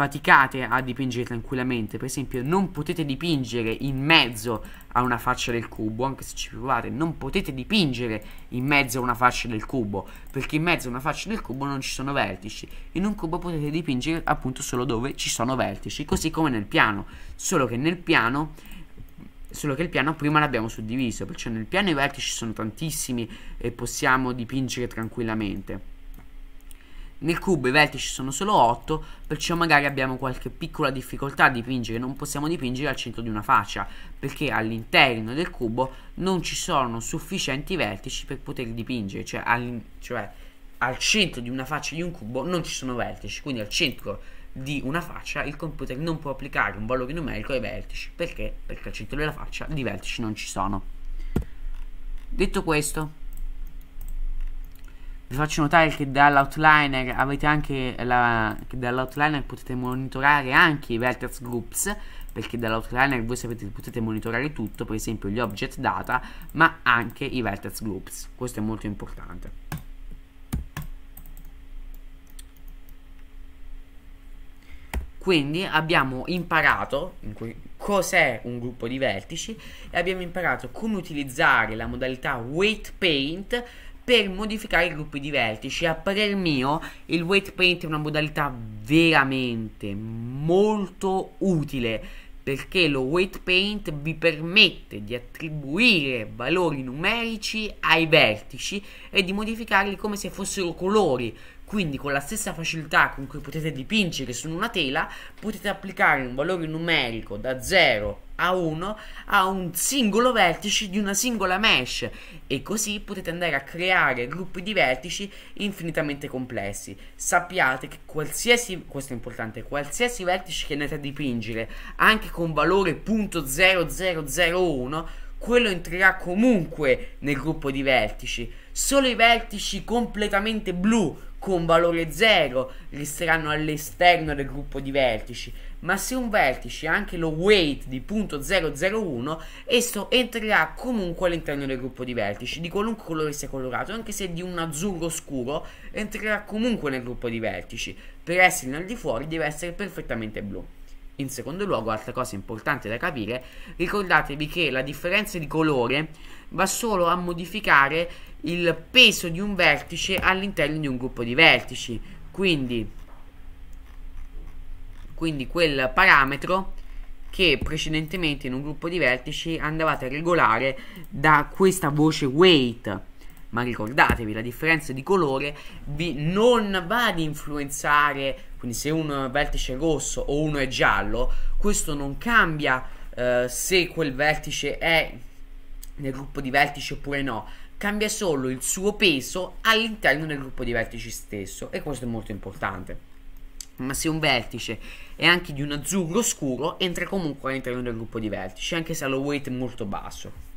faticate a dipingere tranquillamente. Per esempio, non potete dipingere in mezzo a una faccia del cubo, anche se ci provate, non potete dipingere in mezzo a una faccia del cubo, perché in mezzo a una faccia del cubo non ci sono vertici. In un cubo potete dipingere appunto solo dove ci sono vertici, così come nel piano, solo che nel piano solo che il piano prima l'abbiamo suddiviso, perciò nel piano i vertici sono tantissimi e possiamo dipingere tranquillamente. Nel cubo i vertici sono solo 8, perciò magari abbiamo qualche piccola difficoltà a dipingere, non possiamo dipingere al centro di una faccia, perché all'interno del cubo non ci sono sufficienti vertici per poter dipingere, cioè al, cioè al centro di una faccia di un cubo non ci sono vertici, quindi al centro di una faccia il computer non può applicare un valore numerico ai vertici, perché? Perché al centro della faccia di vertici non ci sono. Detto questo, vi faccio notare che dall'outliner avete anche la, che dall'outliner potete monitorare anche i vertex groups perché dall'outliner voi sapete potete monitorare tutto per esempio gli object data ma anche i vertex groups questo è molto importante Quindi abbiamo imparato cos'è un gruppo di vertici e abbiamo imparato come utilizzare la modalità weight paint per modificare i gruppi di vertici. A parer mio, il weight paint è una modalità veramente molto utile perché lo weight paint vi permette di attribuire valori numerici ai vertici e di modificarli come se fossero colori. Quindi con la stessa facilità con cui potete dipingere su una tela potete applicare un valore numerico da 0 a 1 a un singolo vertice di una singola mesh e così potete andare a creare gruppi di vertici infinitamente complessi. Sappiate che qualsiasi, questo è importante, qualsiasi vertice che andate a dipingere anche con valore 0.0001 quello entrerà comunque nel gruppo di vertici. Solo i vertici completamente blu con valore 0 resteranno all'esterno del gruppo di vertici, ma se un vertice ha anche lo weight di 0.001, esso entrerà comunque all'interno del gruppo di vertici, di qualunque colore sia colorato, anche se di un azzurro scuro, entrerà comunque nel gruppo di vertici, per essere al di fuori deve essere perfettamente blu. In secondo luogo, altra cosa importante da capire, ricordatevi che la differenza di colore va solo a modificare il peso di un vertice all'interno di un gruppo di vertici. Quindi, quindi quel parametro che precedentemente in un gruppo di vertici andavate a regolare da questa voce weight. Ma ricordatevi, la differenza di colore vi non va ad influenzare, quindi se un vertice è rosso o uno è giallo, questo non cambia eh, se quel vertice è nel gruppo di vertici oppure no, cambia solo il suo peso all'interno del gruppo di vertici stesso e questo è molto importante. Ma se un vertice è anche di un azzurro scuro, entra comunque all'interno del gruppo di vertici, anche se ha lo weight molto basso.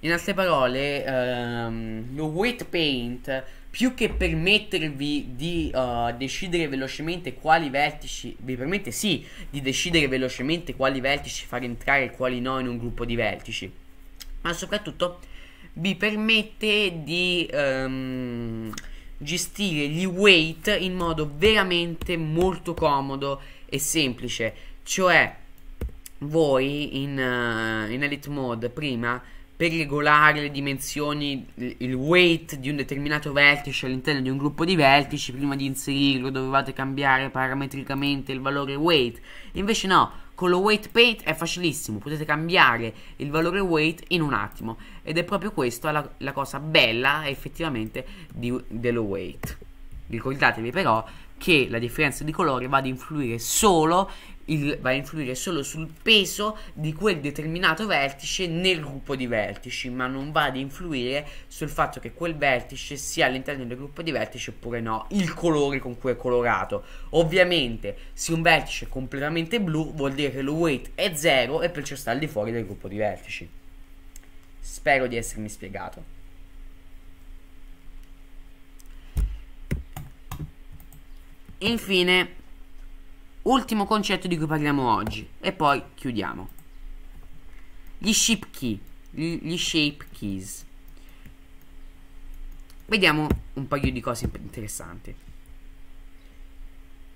In altre parole, um, lo weight paint più che permettervi di uh, decidere velocemente quali vertici, vi permette sì di decidere velocemente quali vertici far entrare e quali no in un gruppo di vertici, ma soprattutto vi permette di um, gestire gli weight in modo veramente molto comodo e semplice, cioè voi in, uh, in Elite Mode prima per regolare le dimensioni, il weight di un determinato vertice all'interno di un gruppo di vertici, prima di inserirlo dovevate cambiare parametricamente il valore weight. Invece no, con lo weight paint è facilissimo, potete cambiare il valore weight in un attimo. Ed è proprio questa la, la cosa bella effettivamente di, dello weight. Ricordatevi però che la differenza di colore va ad influire solo il, va a influire solo sul peso di quel determinato vertice nel gruppo di vertici, ma non va ad influire sul fatto che quel vertice sia all'interno del gruppo di vertici oppure no, il colore con cui è colorato. Ovviamente, se un vertice è completamente blu, vuol dire che lo weight è zero e perciò sta al di fuori del gruppo di vertici. Spero di essermi spiegato. Infine, Ultimo concetto di cui parliamo oggi e poi chiudiamo. Gli shape key, gli shape keys. Vediamo un paio di cose interessanti.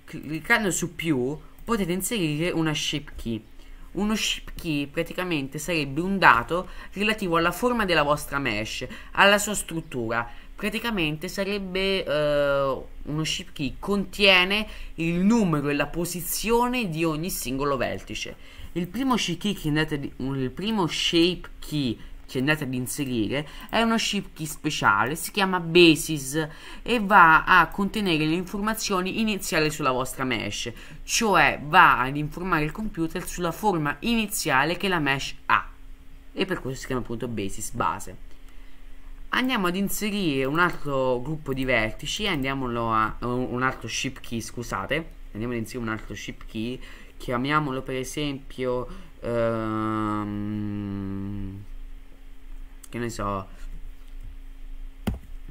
Cliccando su più potete inserire una shape key. Uno shape key praticamente sarebbe un dato relativo alla forma della vostra mesh, alla sua struttura, praticamente sarebbe eh, uno ship key contiene il numero e la posizione di ogni singolo vertice il primo ship key che andate, che andate ad inserire è uno ship key speciale si chiama basis e va a contenere le informazioni iniziali sulla vostra mesh cioè va ad informare il computer sulla forma iniziale che la mesh ha e per questo si chiama appunto basis base andiamo ad inserire un altro gruppo di vertici andiamolo a un altro ship key scusate andiamo ad inserire un altro ship key chiamiamolo per esempio um, che ne so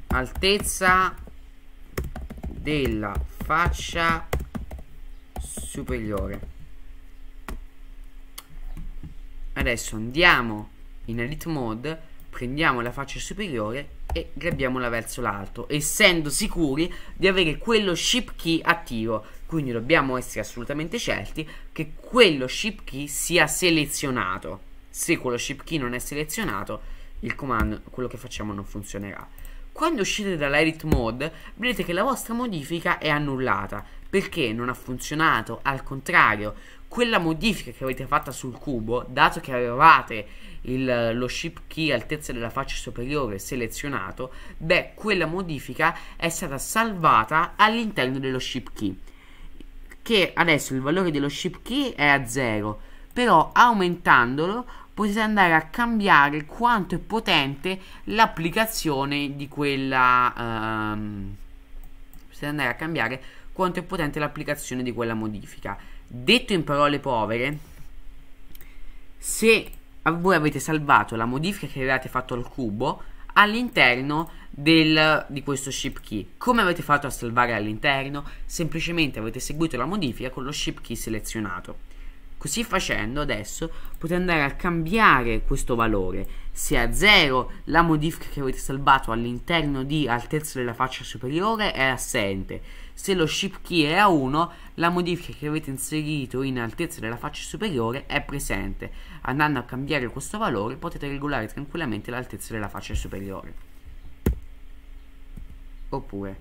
altezza della faccia superiore adesso andiamo in edit mode prendiamo la faccia superiore e grabbiamola verso l'alto, essendo sicuri di avere quello ship key attivo. Quindi dobbiamo essere assolutamente certi che quello ship key sia selezionato. Se quello ship key non è selezionato, il comando, quello che facciamo non funzionerà. Quando uscite dall'edit mode, vedete che la vostra modifica è annullata perché non ha funzionato, al contrario, quella modifica che avete fatto sul cubo, dato che avevate il, lo ship key altezza della faccia superiore selezionato, beh, quella modifica è stata salvata all'interno dello ship key. Che adesso il valore dello ship key è a 0, però aumentandolo potete andare a cambiare quanto è potente l'applicazione di quella. Um, potete andare a cambiare quanto è potente l'applicazione di quella modifica. Detto in parole povere, se voi avete salvato la modifica che avevate fatto al cubo all'interno di questo ship key, come avete fatto a salvare all'interno? Semplicemente avete seguito la modifica con lo ship key selezionato. Così facendo adesso potete andare a cambiare questo valore. Se a 0 la modifica che avete salvato all'interno di altezza della faccia superiore è assente, se lo ship key è a 1, la modifica che avete inserito in altezza della faccia superiore è presente. Andando a cambiare questo valore potete regolare tranquillamente l'altezza della faccia superiore. Oppure,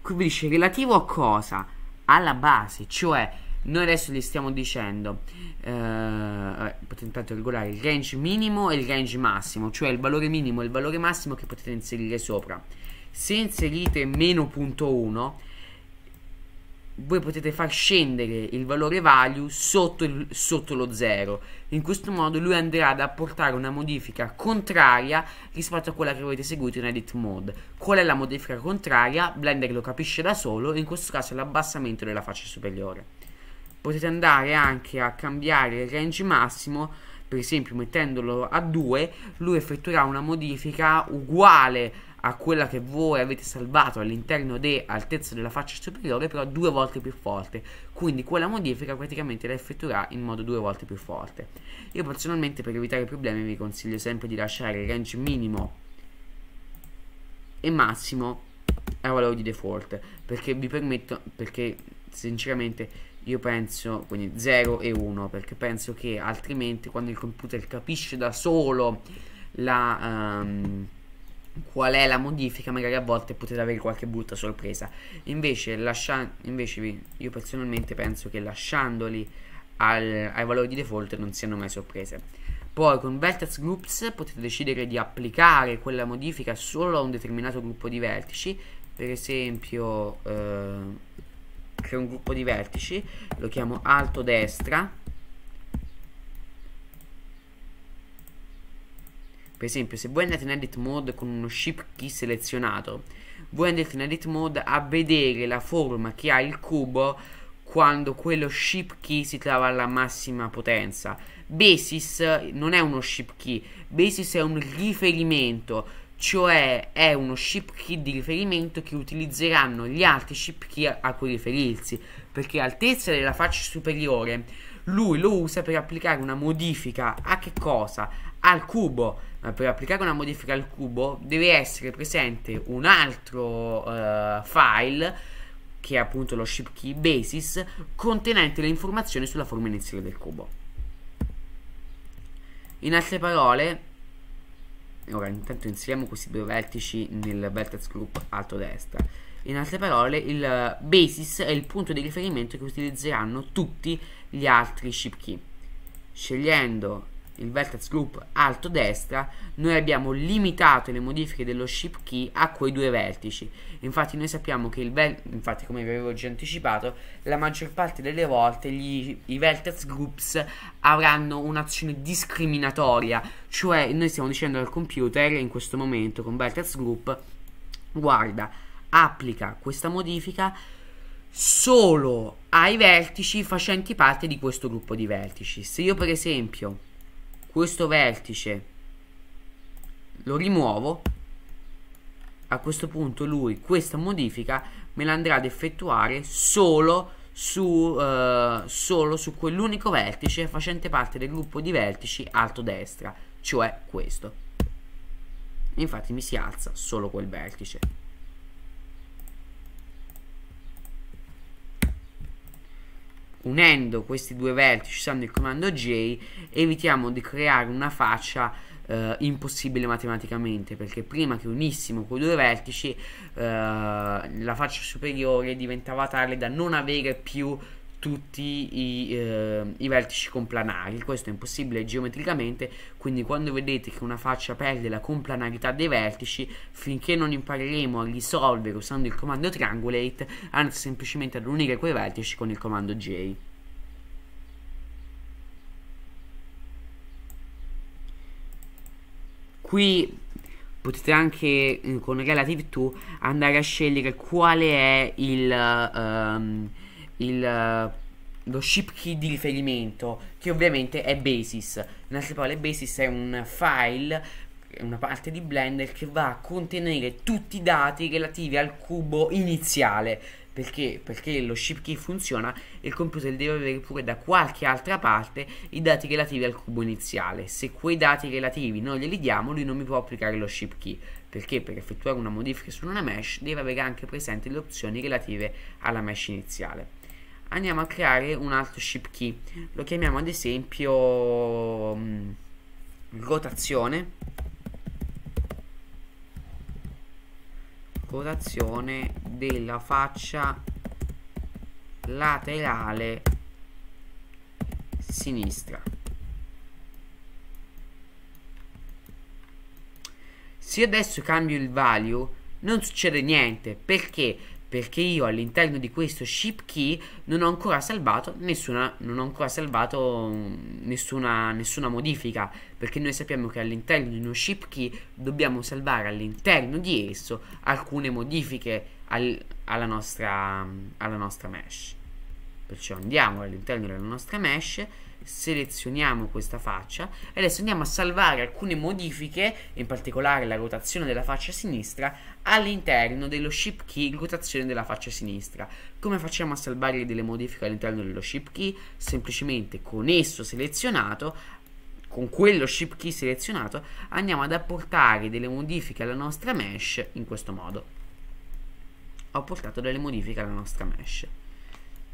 qui vi dice relativo a cosa? Alla base, cioè noi adesso gli stiamo dicendo eh, eh potete intanto regolare il range minimo e il range massimo cioè il valore minimo e il valore massimo che potete inserire sopra se inserite meno punto 1 voi potete far scendere il valore value sotto, il, sotto lo 0 in questo modo lui andrà ad apportare una modifica contraria rispetto a quella che avete eseguito in edit mode qual è la modifica contraria? Blender lo capisce da solo in questo caso è l'abbassamento della faccia superiore potete andare anche a cambiare il range massimo per esempio mettendolo a 2 lui effettuerà una modifica uguale a quella che voi avete salvato all'interno dell'altezza della faccia superiore, però due volte più forte. Quindi quella modifica praticamente la effettuerà in modo due volte più forte. Io personalmente per evitare problemi vi consiglio sempre di lasciare il range minimo e massimo a valore di default, perché vi permetto, perché sinceramente io penso, quindi 0 e 1, perché penso che altrimenti quando il computer capisce da solo la... Um, qual è la modifica, magari a volte potete avere qualche brutta sorpresa. Invece, lascia, invece io personalmente penso che lasciandoli al, ai valori di default non siano mai sorprese. Poi con Vertex Groups potete decidere di applicare quella modifica solo a un determinato gruppo di vertici, per esempio eh, creo un gruppo di vertici, lo chiamo alto destra, Per esempio, se voi andate in edit mode con uno ship key selezionato, voi andate in edit mode a vedere la forma che ha il cubo quando quello ship key si trova alla massima potenza. Basis non è uno ship key, Basis è un riferimento cioè è uno ship key di riferimento che utilizzeranno gli altri ship key a cui riferirsi, perché altezza della faccia superiore lui lo usa per applicare una modifica a che cosa? Al cubo Ah, per applicare una modifica al cubo deve essere presente un altro uh, file che è appunto lo ship key basis contenente le informazioni sulla forma iniziale del cubo in altre parole ora intanto inseriamo questi due vertici nel vertex group alto destra in altre parole il basis è il punto di riferimento che utilizzeranno tutti gli altri ship key scegliendo il vertex group alto destra noi abbiamo limitato le modifiche dello ship key a quei due vertici infatti noi sappiamo che il ver- infatti come vi avevo già anticipato la maggior parte delle volte gli, i vertex groups avranno un'azione discriminatoria cioè noi stiamo dicendo al computer in questo momento con vertex group guarda applica questa modifica solo ai vertici facenti parte di questo gruppo di vertici se io per esempio questo vertice lo rimuovo a questo punto lui questa modifica me la andrà ad effettuare solo su, uh, solo su quell'unico vertice facente parte del gruppo di vertici alto destra cioè questo infatti mi si alza solo quel vertice unendo questi due vertici usando il comando J evitiamo di creare una faccia eh, impossibile matematicamente perché prima che unissimo quei due vertici eh, la faccia superiore diventava tale da non avere più tutti i, eh, i, vertici complanari. Questo è impossibile geometricamente, quindi quando vedete che una faccia perde la complanarità dei vertici, finché non impareremo a risolvere usando il comando triangulate, andate semplicemente ad unire quei vertici con il comando J. Qui potete anche eh, con Relative To andare a scegliere quale è il... Um, il, eh, lo ship key di riferimento, che ovviamente è Basis. In altre parole, Basis è un file, una parte di Blender che va a contenere tutti i dati relativi al cubo iniziale. Perché? Perché lo ship key funziona e il computer deve avere pure da qualche altra parte i dati relativi al cubo iniziale. Se quei dati relativi non glieli diamo, lui non mi può applicare lo ship key. Perché per effettuare una modifica su una mesh deve avere anche presente le opzioni relative alla mesh iniziale andiamo a creare un altro ship key mm. lo chiamiamo ad esempio mh, mm, rotazione rotazione della faccia laterale sinistra se adesso cambio il value non succede niente perché perché io all'interno di questo ship key non ho ancora salvato nessuna, ancora salvato mm, nessuna, nessuna modifica perché noi sappiamo che all'interno di uno ship key dobbiamo salvare all'interno di esso alcune modifiche al, alla, nostra, mm, alla nostra mesh perciò andiamo all'interno della nostra mesh selezioniamo questa faccia e adesso andiamo a salvare alcune modifiche, in particolare la rotazione della faccia sinistra, all'interno dello ship key rotazione della faccia sinistra. Come facciamo a salvare delle modifiche all'interno dello ship key? Semplicemente con esso selezionato con quello ship key selezionato andiamo ad apportare delle modifiche alla nostra mesh in questo modo ho portato delle modifiche alla nostra mesh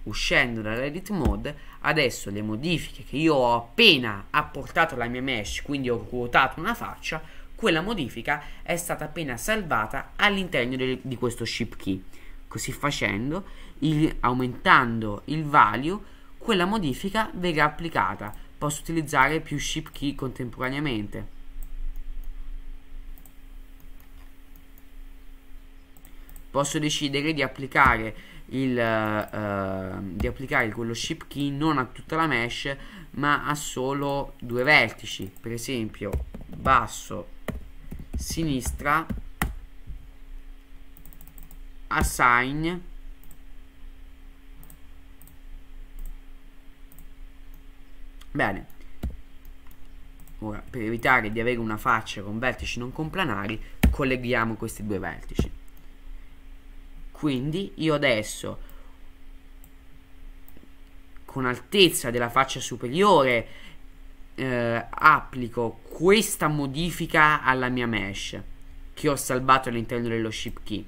uscendo dall'edit mode adesso le modifiche che io ho appena apportato alla mia mesh quindi ho ruotato una faccia quella modifica è stata appena salvata all'interno di, di questo ship key così facendo il, aumentando il value quella modifica verrà applicata posso utilizzare più ship key contemporaneamente posso decidere di applicare il, uh, di applicare quello ship key non a tutta la mesh ma a solo due vertici per esempio basso sinistra assign bene ora per evitare di avere una faccia con vertici non complanari colleghiamo questi due vertici quindi io adesso con altezza della faccia superiore eh, applico questa modifica alla mia mesh che ho salvato all'interno dello ship key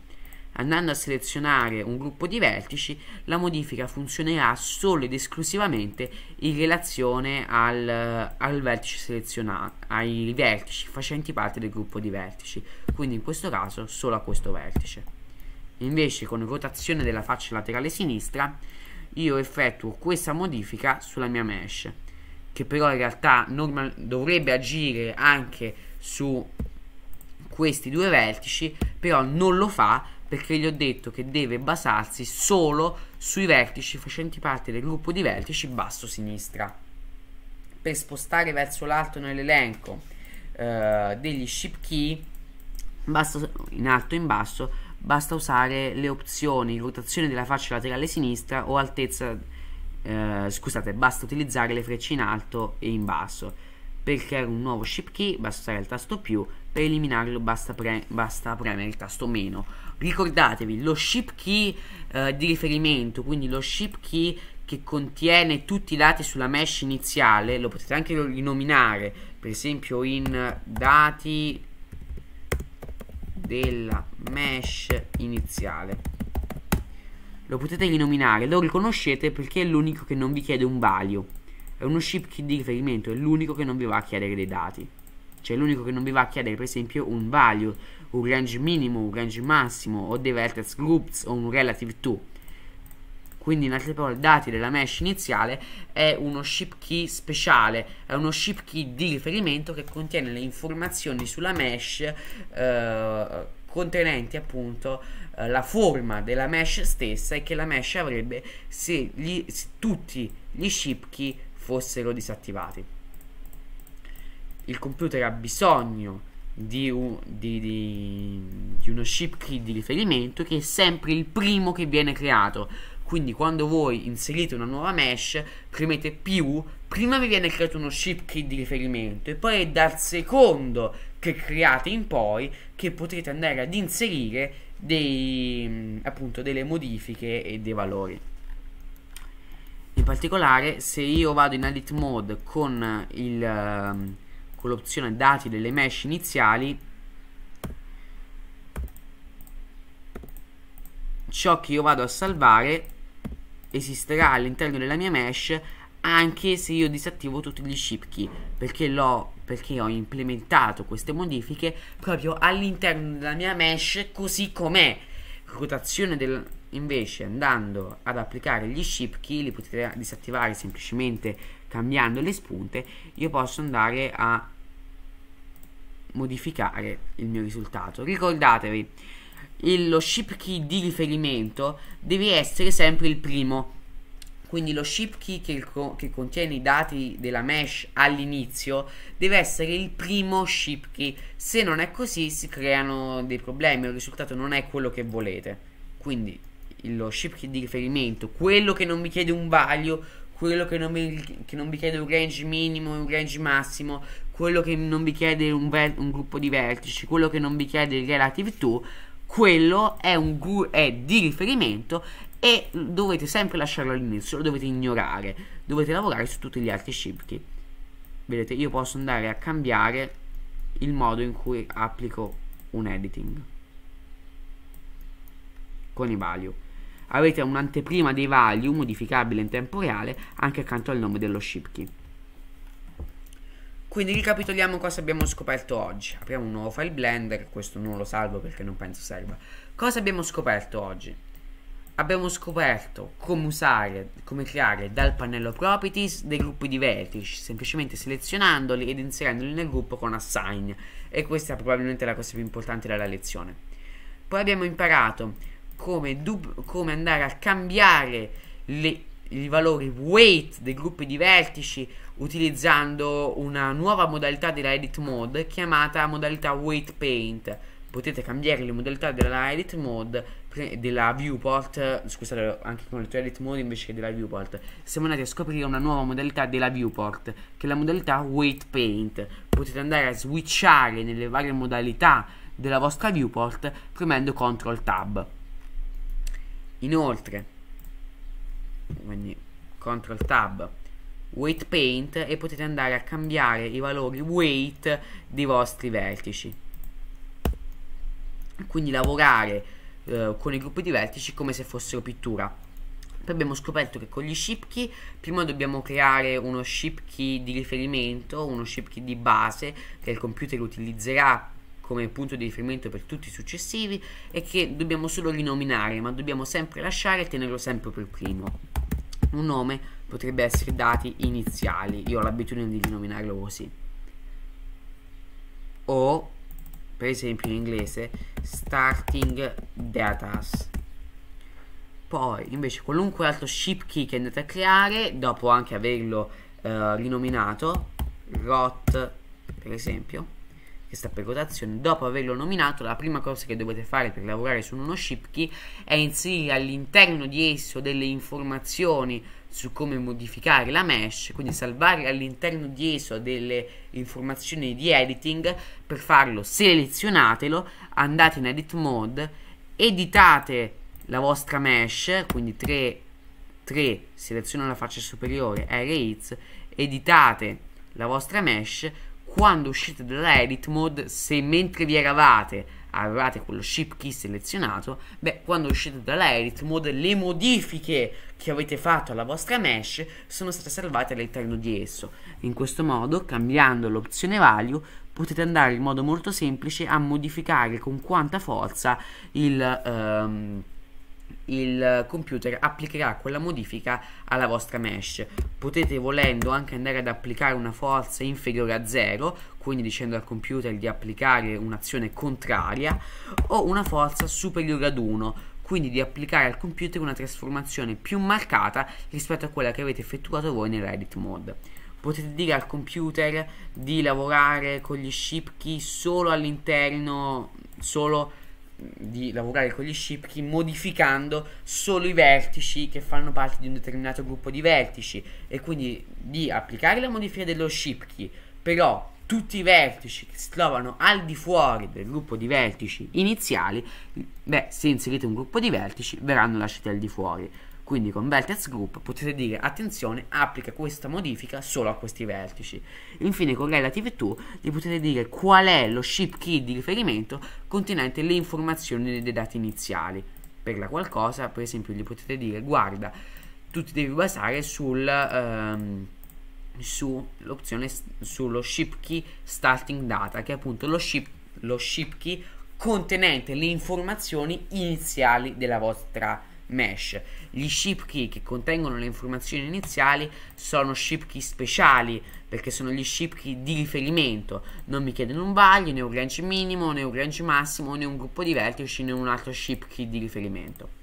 andando a selezionare un gruppo di vertici la modifica funzionerà solo ed esclusivamente in relazione al, al vertice selezionato ai vertici facenti parte del gruppo di vertici quindi in questo caso solo a questo vertice Invece con rotazione della faccia laterale sinistra io effettuo questa modifica sulla mia mesh che però in realtà normal- dovrebbe agire anche su questi due vertici però non lo fa perché gli ho detto che deve basarsi solo sui vertici facenti parte del gruppo di vertici basso sinistra per spostare verso l'alto nell'elenco eh, degli ship key basso in alto e in basso basta usare le opzioni rotazione della faccia laterale sinistra o altezza eh, scusate basta utilizzare le frecce in alto e in basso per creare un nuovo ship key basta usare il tasto più per eliminarlo basta, pre basta premere il tasto meno ricordatevi lo ship key eh, di riferimento quindi lo ship key che contiene tutti i dati sulla mesh iniziale lo potete anche rinominare per esempio in dati della mesh iniziale lo potete rinominare, lo riconoscete perché è l'unico che non vi chiede un value. È uno ship key di riferimento, è l'unico che non vi va a chiedere dei dati. Cioè l'unico che non vi va a chiedere per esempio un value, un range minimo, un range massimo o dei vertex groups o un relative to quindi in altre parole dati della mesh iniziale è uno ship key speciale, è uno ship key di riferimento che contiene le informazioni sulla mesh eh, contenenti appunto eh, la forma della mesh stessa e che la mesh avrebbe se, gli, se tutti gli ship key fossero disattivati. Il computer ha bisogno di, un, di, di, di, uno ship key di riferimento che è sempre il primo che viene creato quindi quando voi inserite una nuova mesh, premete più, prima vi viene creato uno ship key di riferimento e poi è dal secondo che create in poi che potete andare ad inserire dei, mm, appunto, delle modifiche e dei valori. In particolare, se io vado in edit mode con, il, mm, con l'opzione dati delle mesh iniziali, ciò che io vado a salvare esisterà all'interno della mia mesh anche se io disattivo tutti gli ship key perché, perché ho implementato queste modifiche proprio all'interno della mia mesh così com'è rotazione del invece andando ad applicare gli ship key li potete disattivare semplicemente cambiando le spunte io posso andare a modificare il mio risultato ricordatevi il, lo ship key di riferimento deve essere sempre il primo quindi lo ship key che, che, contiene i dati della mesh all'inizio deve essere il primo ship key se non è così si creano dei problemi il risultato non è quello che volete quindi lo ship key di riferimento quello che non mi chiede un value quello che non, mi, che non mi chiede un range minimo e un range massimo quello che non vi chiede un, un gruppo di vertici quello che non vi chiede il relative to quello è, un guru, è di riferimento e dovete sempre lasciarlo all'inizio, lo dovete ignorare, dovete lavorare su tutti gli altri shibki. Vedete, io posso andare a cambiare il modo in cui applico un editing con i value. Avete un'anteprima dei value modificabile in tempo reale anche accanto al nome dello shibki. Quindi ricapitoliamo cosa abbiamo scoperto oggi. Apriamo un nuovo file Blender, questo non lo salvo perché non penso serva. Cosa abbiamo scoperto oggi? Abbiamo scoperto come usare, come creare dal pannello properties dei gruppi di vertici, semplicemente selezionandoli ed inserendoli nel gruppo con assign. E questa è probabilmente la cosa più importante della lezione. Poi abbiamo imparato come, come andare a cambiare le, i valori weight dei gruppi di vertici utilizzando una nuova modalità della edit mode chiamata modalità weight paint potete cambiare le modalità della edit mode della viewport scusate anche con il edit mode invece che della viewport siamo andati a scoprire una nuova modalità della viewport che è la modalità weight paint potete andare a switchare nelle varie modalità della vostra viewport premendo ctrl tab inoltre quindi ctrl tab weight paint e potete andare a cambiare i valori weight dei vostri vertici quindi lavorare eh, con i gruppi di vertici come se fossero pittura poi abbiamo scoperto che con gli ship key prima dobbiamo creare uno ship key di riferimento uno ship key di base che il computer utilizzerà come punto di riferimento per tutti i successivi e che dobbiamo solo rinominare ma dobbiamo sempre lasciare e tenerlo sempre per primo un nome potrebbe essere dati iniziali io ho l'abitudine di denominarlo così o per esempio in inglese starting datas poi invece qualunque altro ship key che andate a creare dopo anche averlo eh, rinominato rot per esempio che sta per rotazione, dopo averlo nominato, la prima cosa che dovete fare per lavorare su uno ship key è inserire all'interno di esso delle informazioni su come modificare la mesh, quindi salvare all'interno di ESO delle informazioni di editing, per farlo selezionatelo, andate in edit mode, editate la vostra mesh, quindi 3, 3 seleziono la faccia superiore, arrays, editate la vostra mesh, quando uscite dalla edit mode, se mentre vi eravate avevate quello ship key selezionato, beh, quando uscite dalla mode le modifiche che avete fatto alla vostra mesh sono state salvate all'interno di esso. In questo modo, cambiando l'opzione value, potete andare in modo molto semplice a modificare con quanta forza il... Um, il computer applicherà quella modifica alla vostra mesh potete volendo anche andare ad applicare una forza inferiore a 0 quindi dicendo al computer di applicare un'azione contraria o una forza superiore ad 1 quindi di applicare al computer una trasformazione più marcata rispetto a quella che avete effettuato voi nell'edit mode potete dire al computer di lavorare con gli ship key solo all'interno solo di lavorare con gli scipchi modificando solo i vertici che fanno parte di un determinato gruppo di vertici e quindi di applicare la modifica dello scipchi però tutti i vertici che si trovano al di fuori del gruppo di vertici iniziali beh se inserite un gruppo di vertici verranno lasciati al di fuori quindi con Vertex Group potete dire attenzione applica questa modifica solo a questi vertici. Infine con Relative To gli potete dire qual è lo ship key di riferimento contenente le informazioni dei dati iniziali. Per la qualcosa per esempio gli potete dire guarda tu ti devi basare sul... Um, ehm, sull'opzione sullo ship key starting data che è appunto lo ship, lo ship key contenente le informazioni iniziali della vostra mesh. Gli ship key che contengono le informazioni iniziali sono ship key speciali perché sono gli ship key di riferimento. Non mi chiedono un value, né un range minimo, né un range massimo, né un gruppo di vertici, né un altro ship key di riferimento.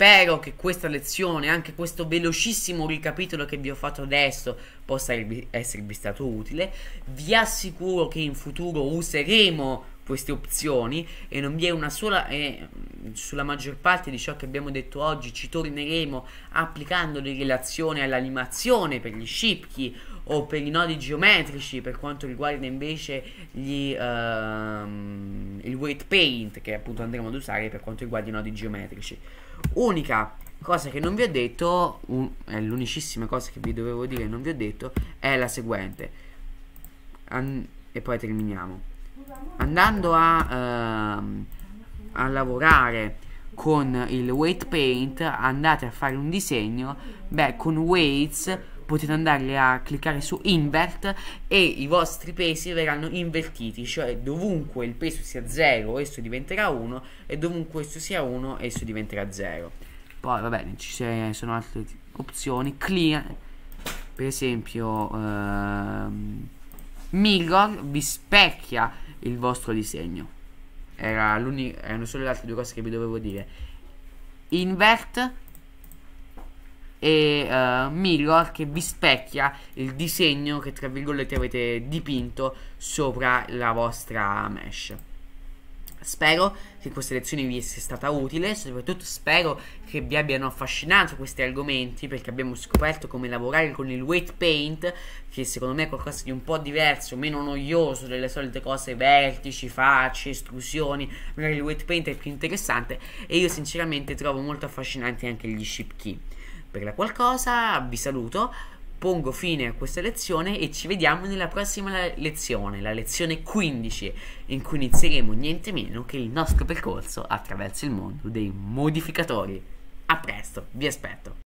Spero che questa lezione, anche questo velocissimo ricapitolo che vi ho fatto adesso, possa esservi stato utile. Vi assicuro che in futuro useremo queste opzioni e non vi è una sola eh, sulla maggior parte di ciò che abbiamo detto oggi ci torneremo applicando le relazioni all'animazione per gli shipkey o per i nodi geometrici per quanto riguarda invece gli, uh, il weight paint che appunto andremo ad usare per quanto riguarda i nodi geometrici unica cosa che non vi ho detto un, è l'unicissima cosa che vi dovevo dire e non vi ho detto è la seguente An e poi terminiamo andando a, uh, a lavorare con il weight paint andate a fare un disegno beh con weights potete andare a cliccare su invert e i vostri pesi verranno invertiti, cioè dovunque il peso sia 0 esso diventerà 1 e dovunque esso sia 1 esso diventerà 0. Poi vabbè, ci sono altre opzioni, clear, per esempio ehm, mirror vi specchia il vostro disegno. Era erano solo le altre due cose che vi dovevo dire. Invert e uh, mirror che vi specchia il disegno che tra virgolette avete dipinto sopra la vostra mesh. Spero che questa lezione vi sia stata utile, soprattutto spero che vi abbiano affascinato questi argomenti perché abbiamo scoperto come lavorare con il weight paint, che secondo me è qualcosa di un po' diverso, meno noioso delle solite cose, vertici, facce, estrusioni, magari il weight paint è più interessante e io sinceramente trovo molto affascinanti anche gli ship key per la qualcosa, vi saluto, pongo fine a questa lezione e ci vediamo nella prossima lezione, la lezione 15, in cui inizieremo niente meno che il nostro percorso attraverso il mondo dei modificatori. A presto, vi aspetto.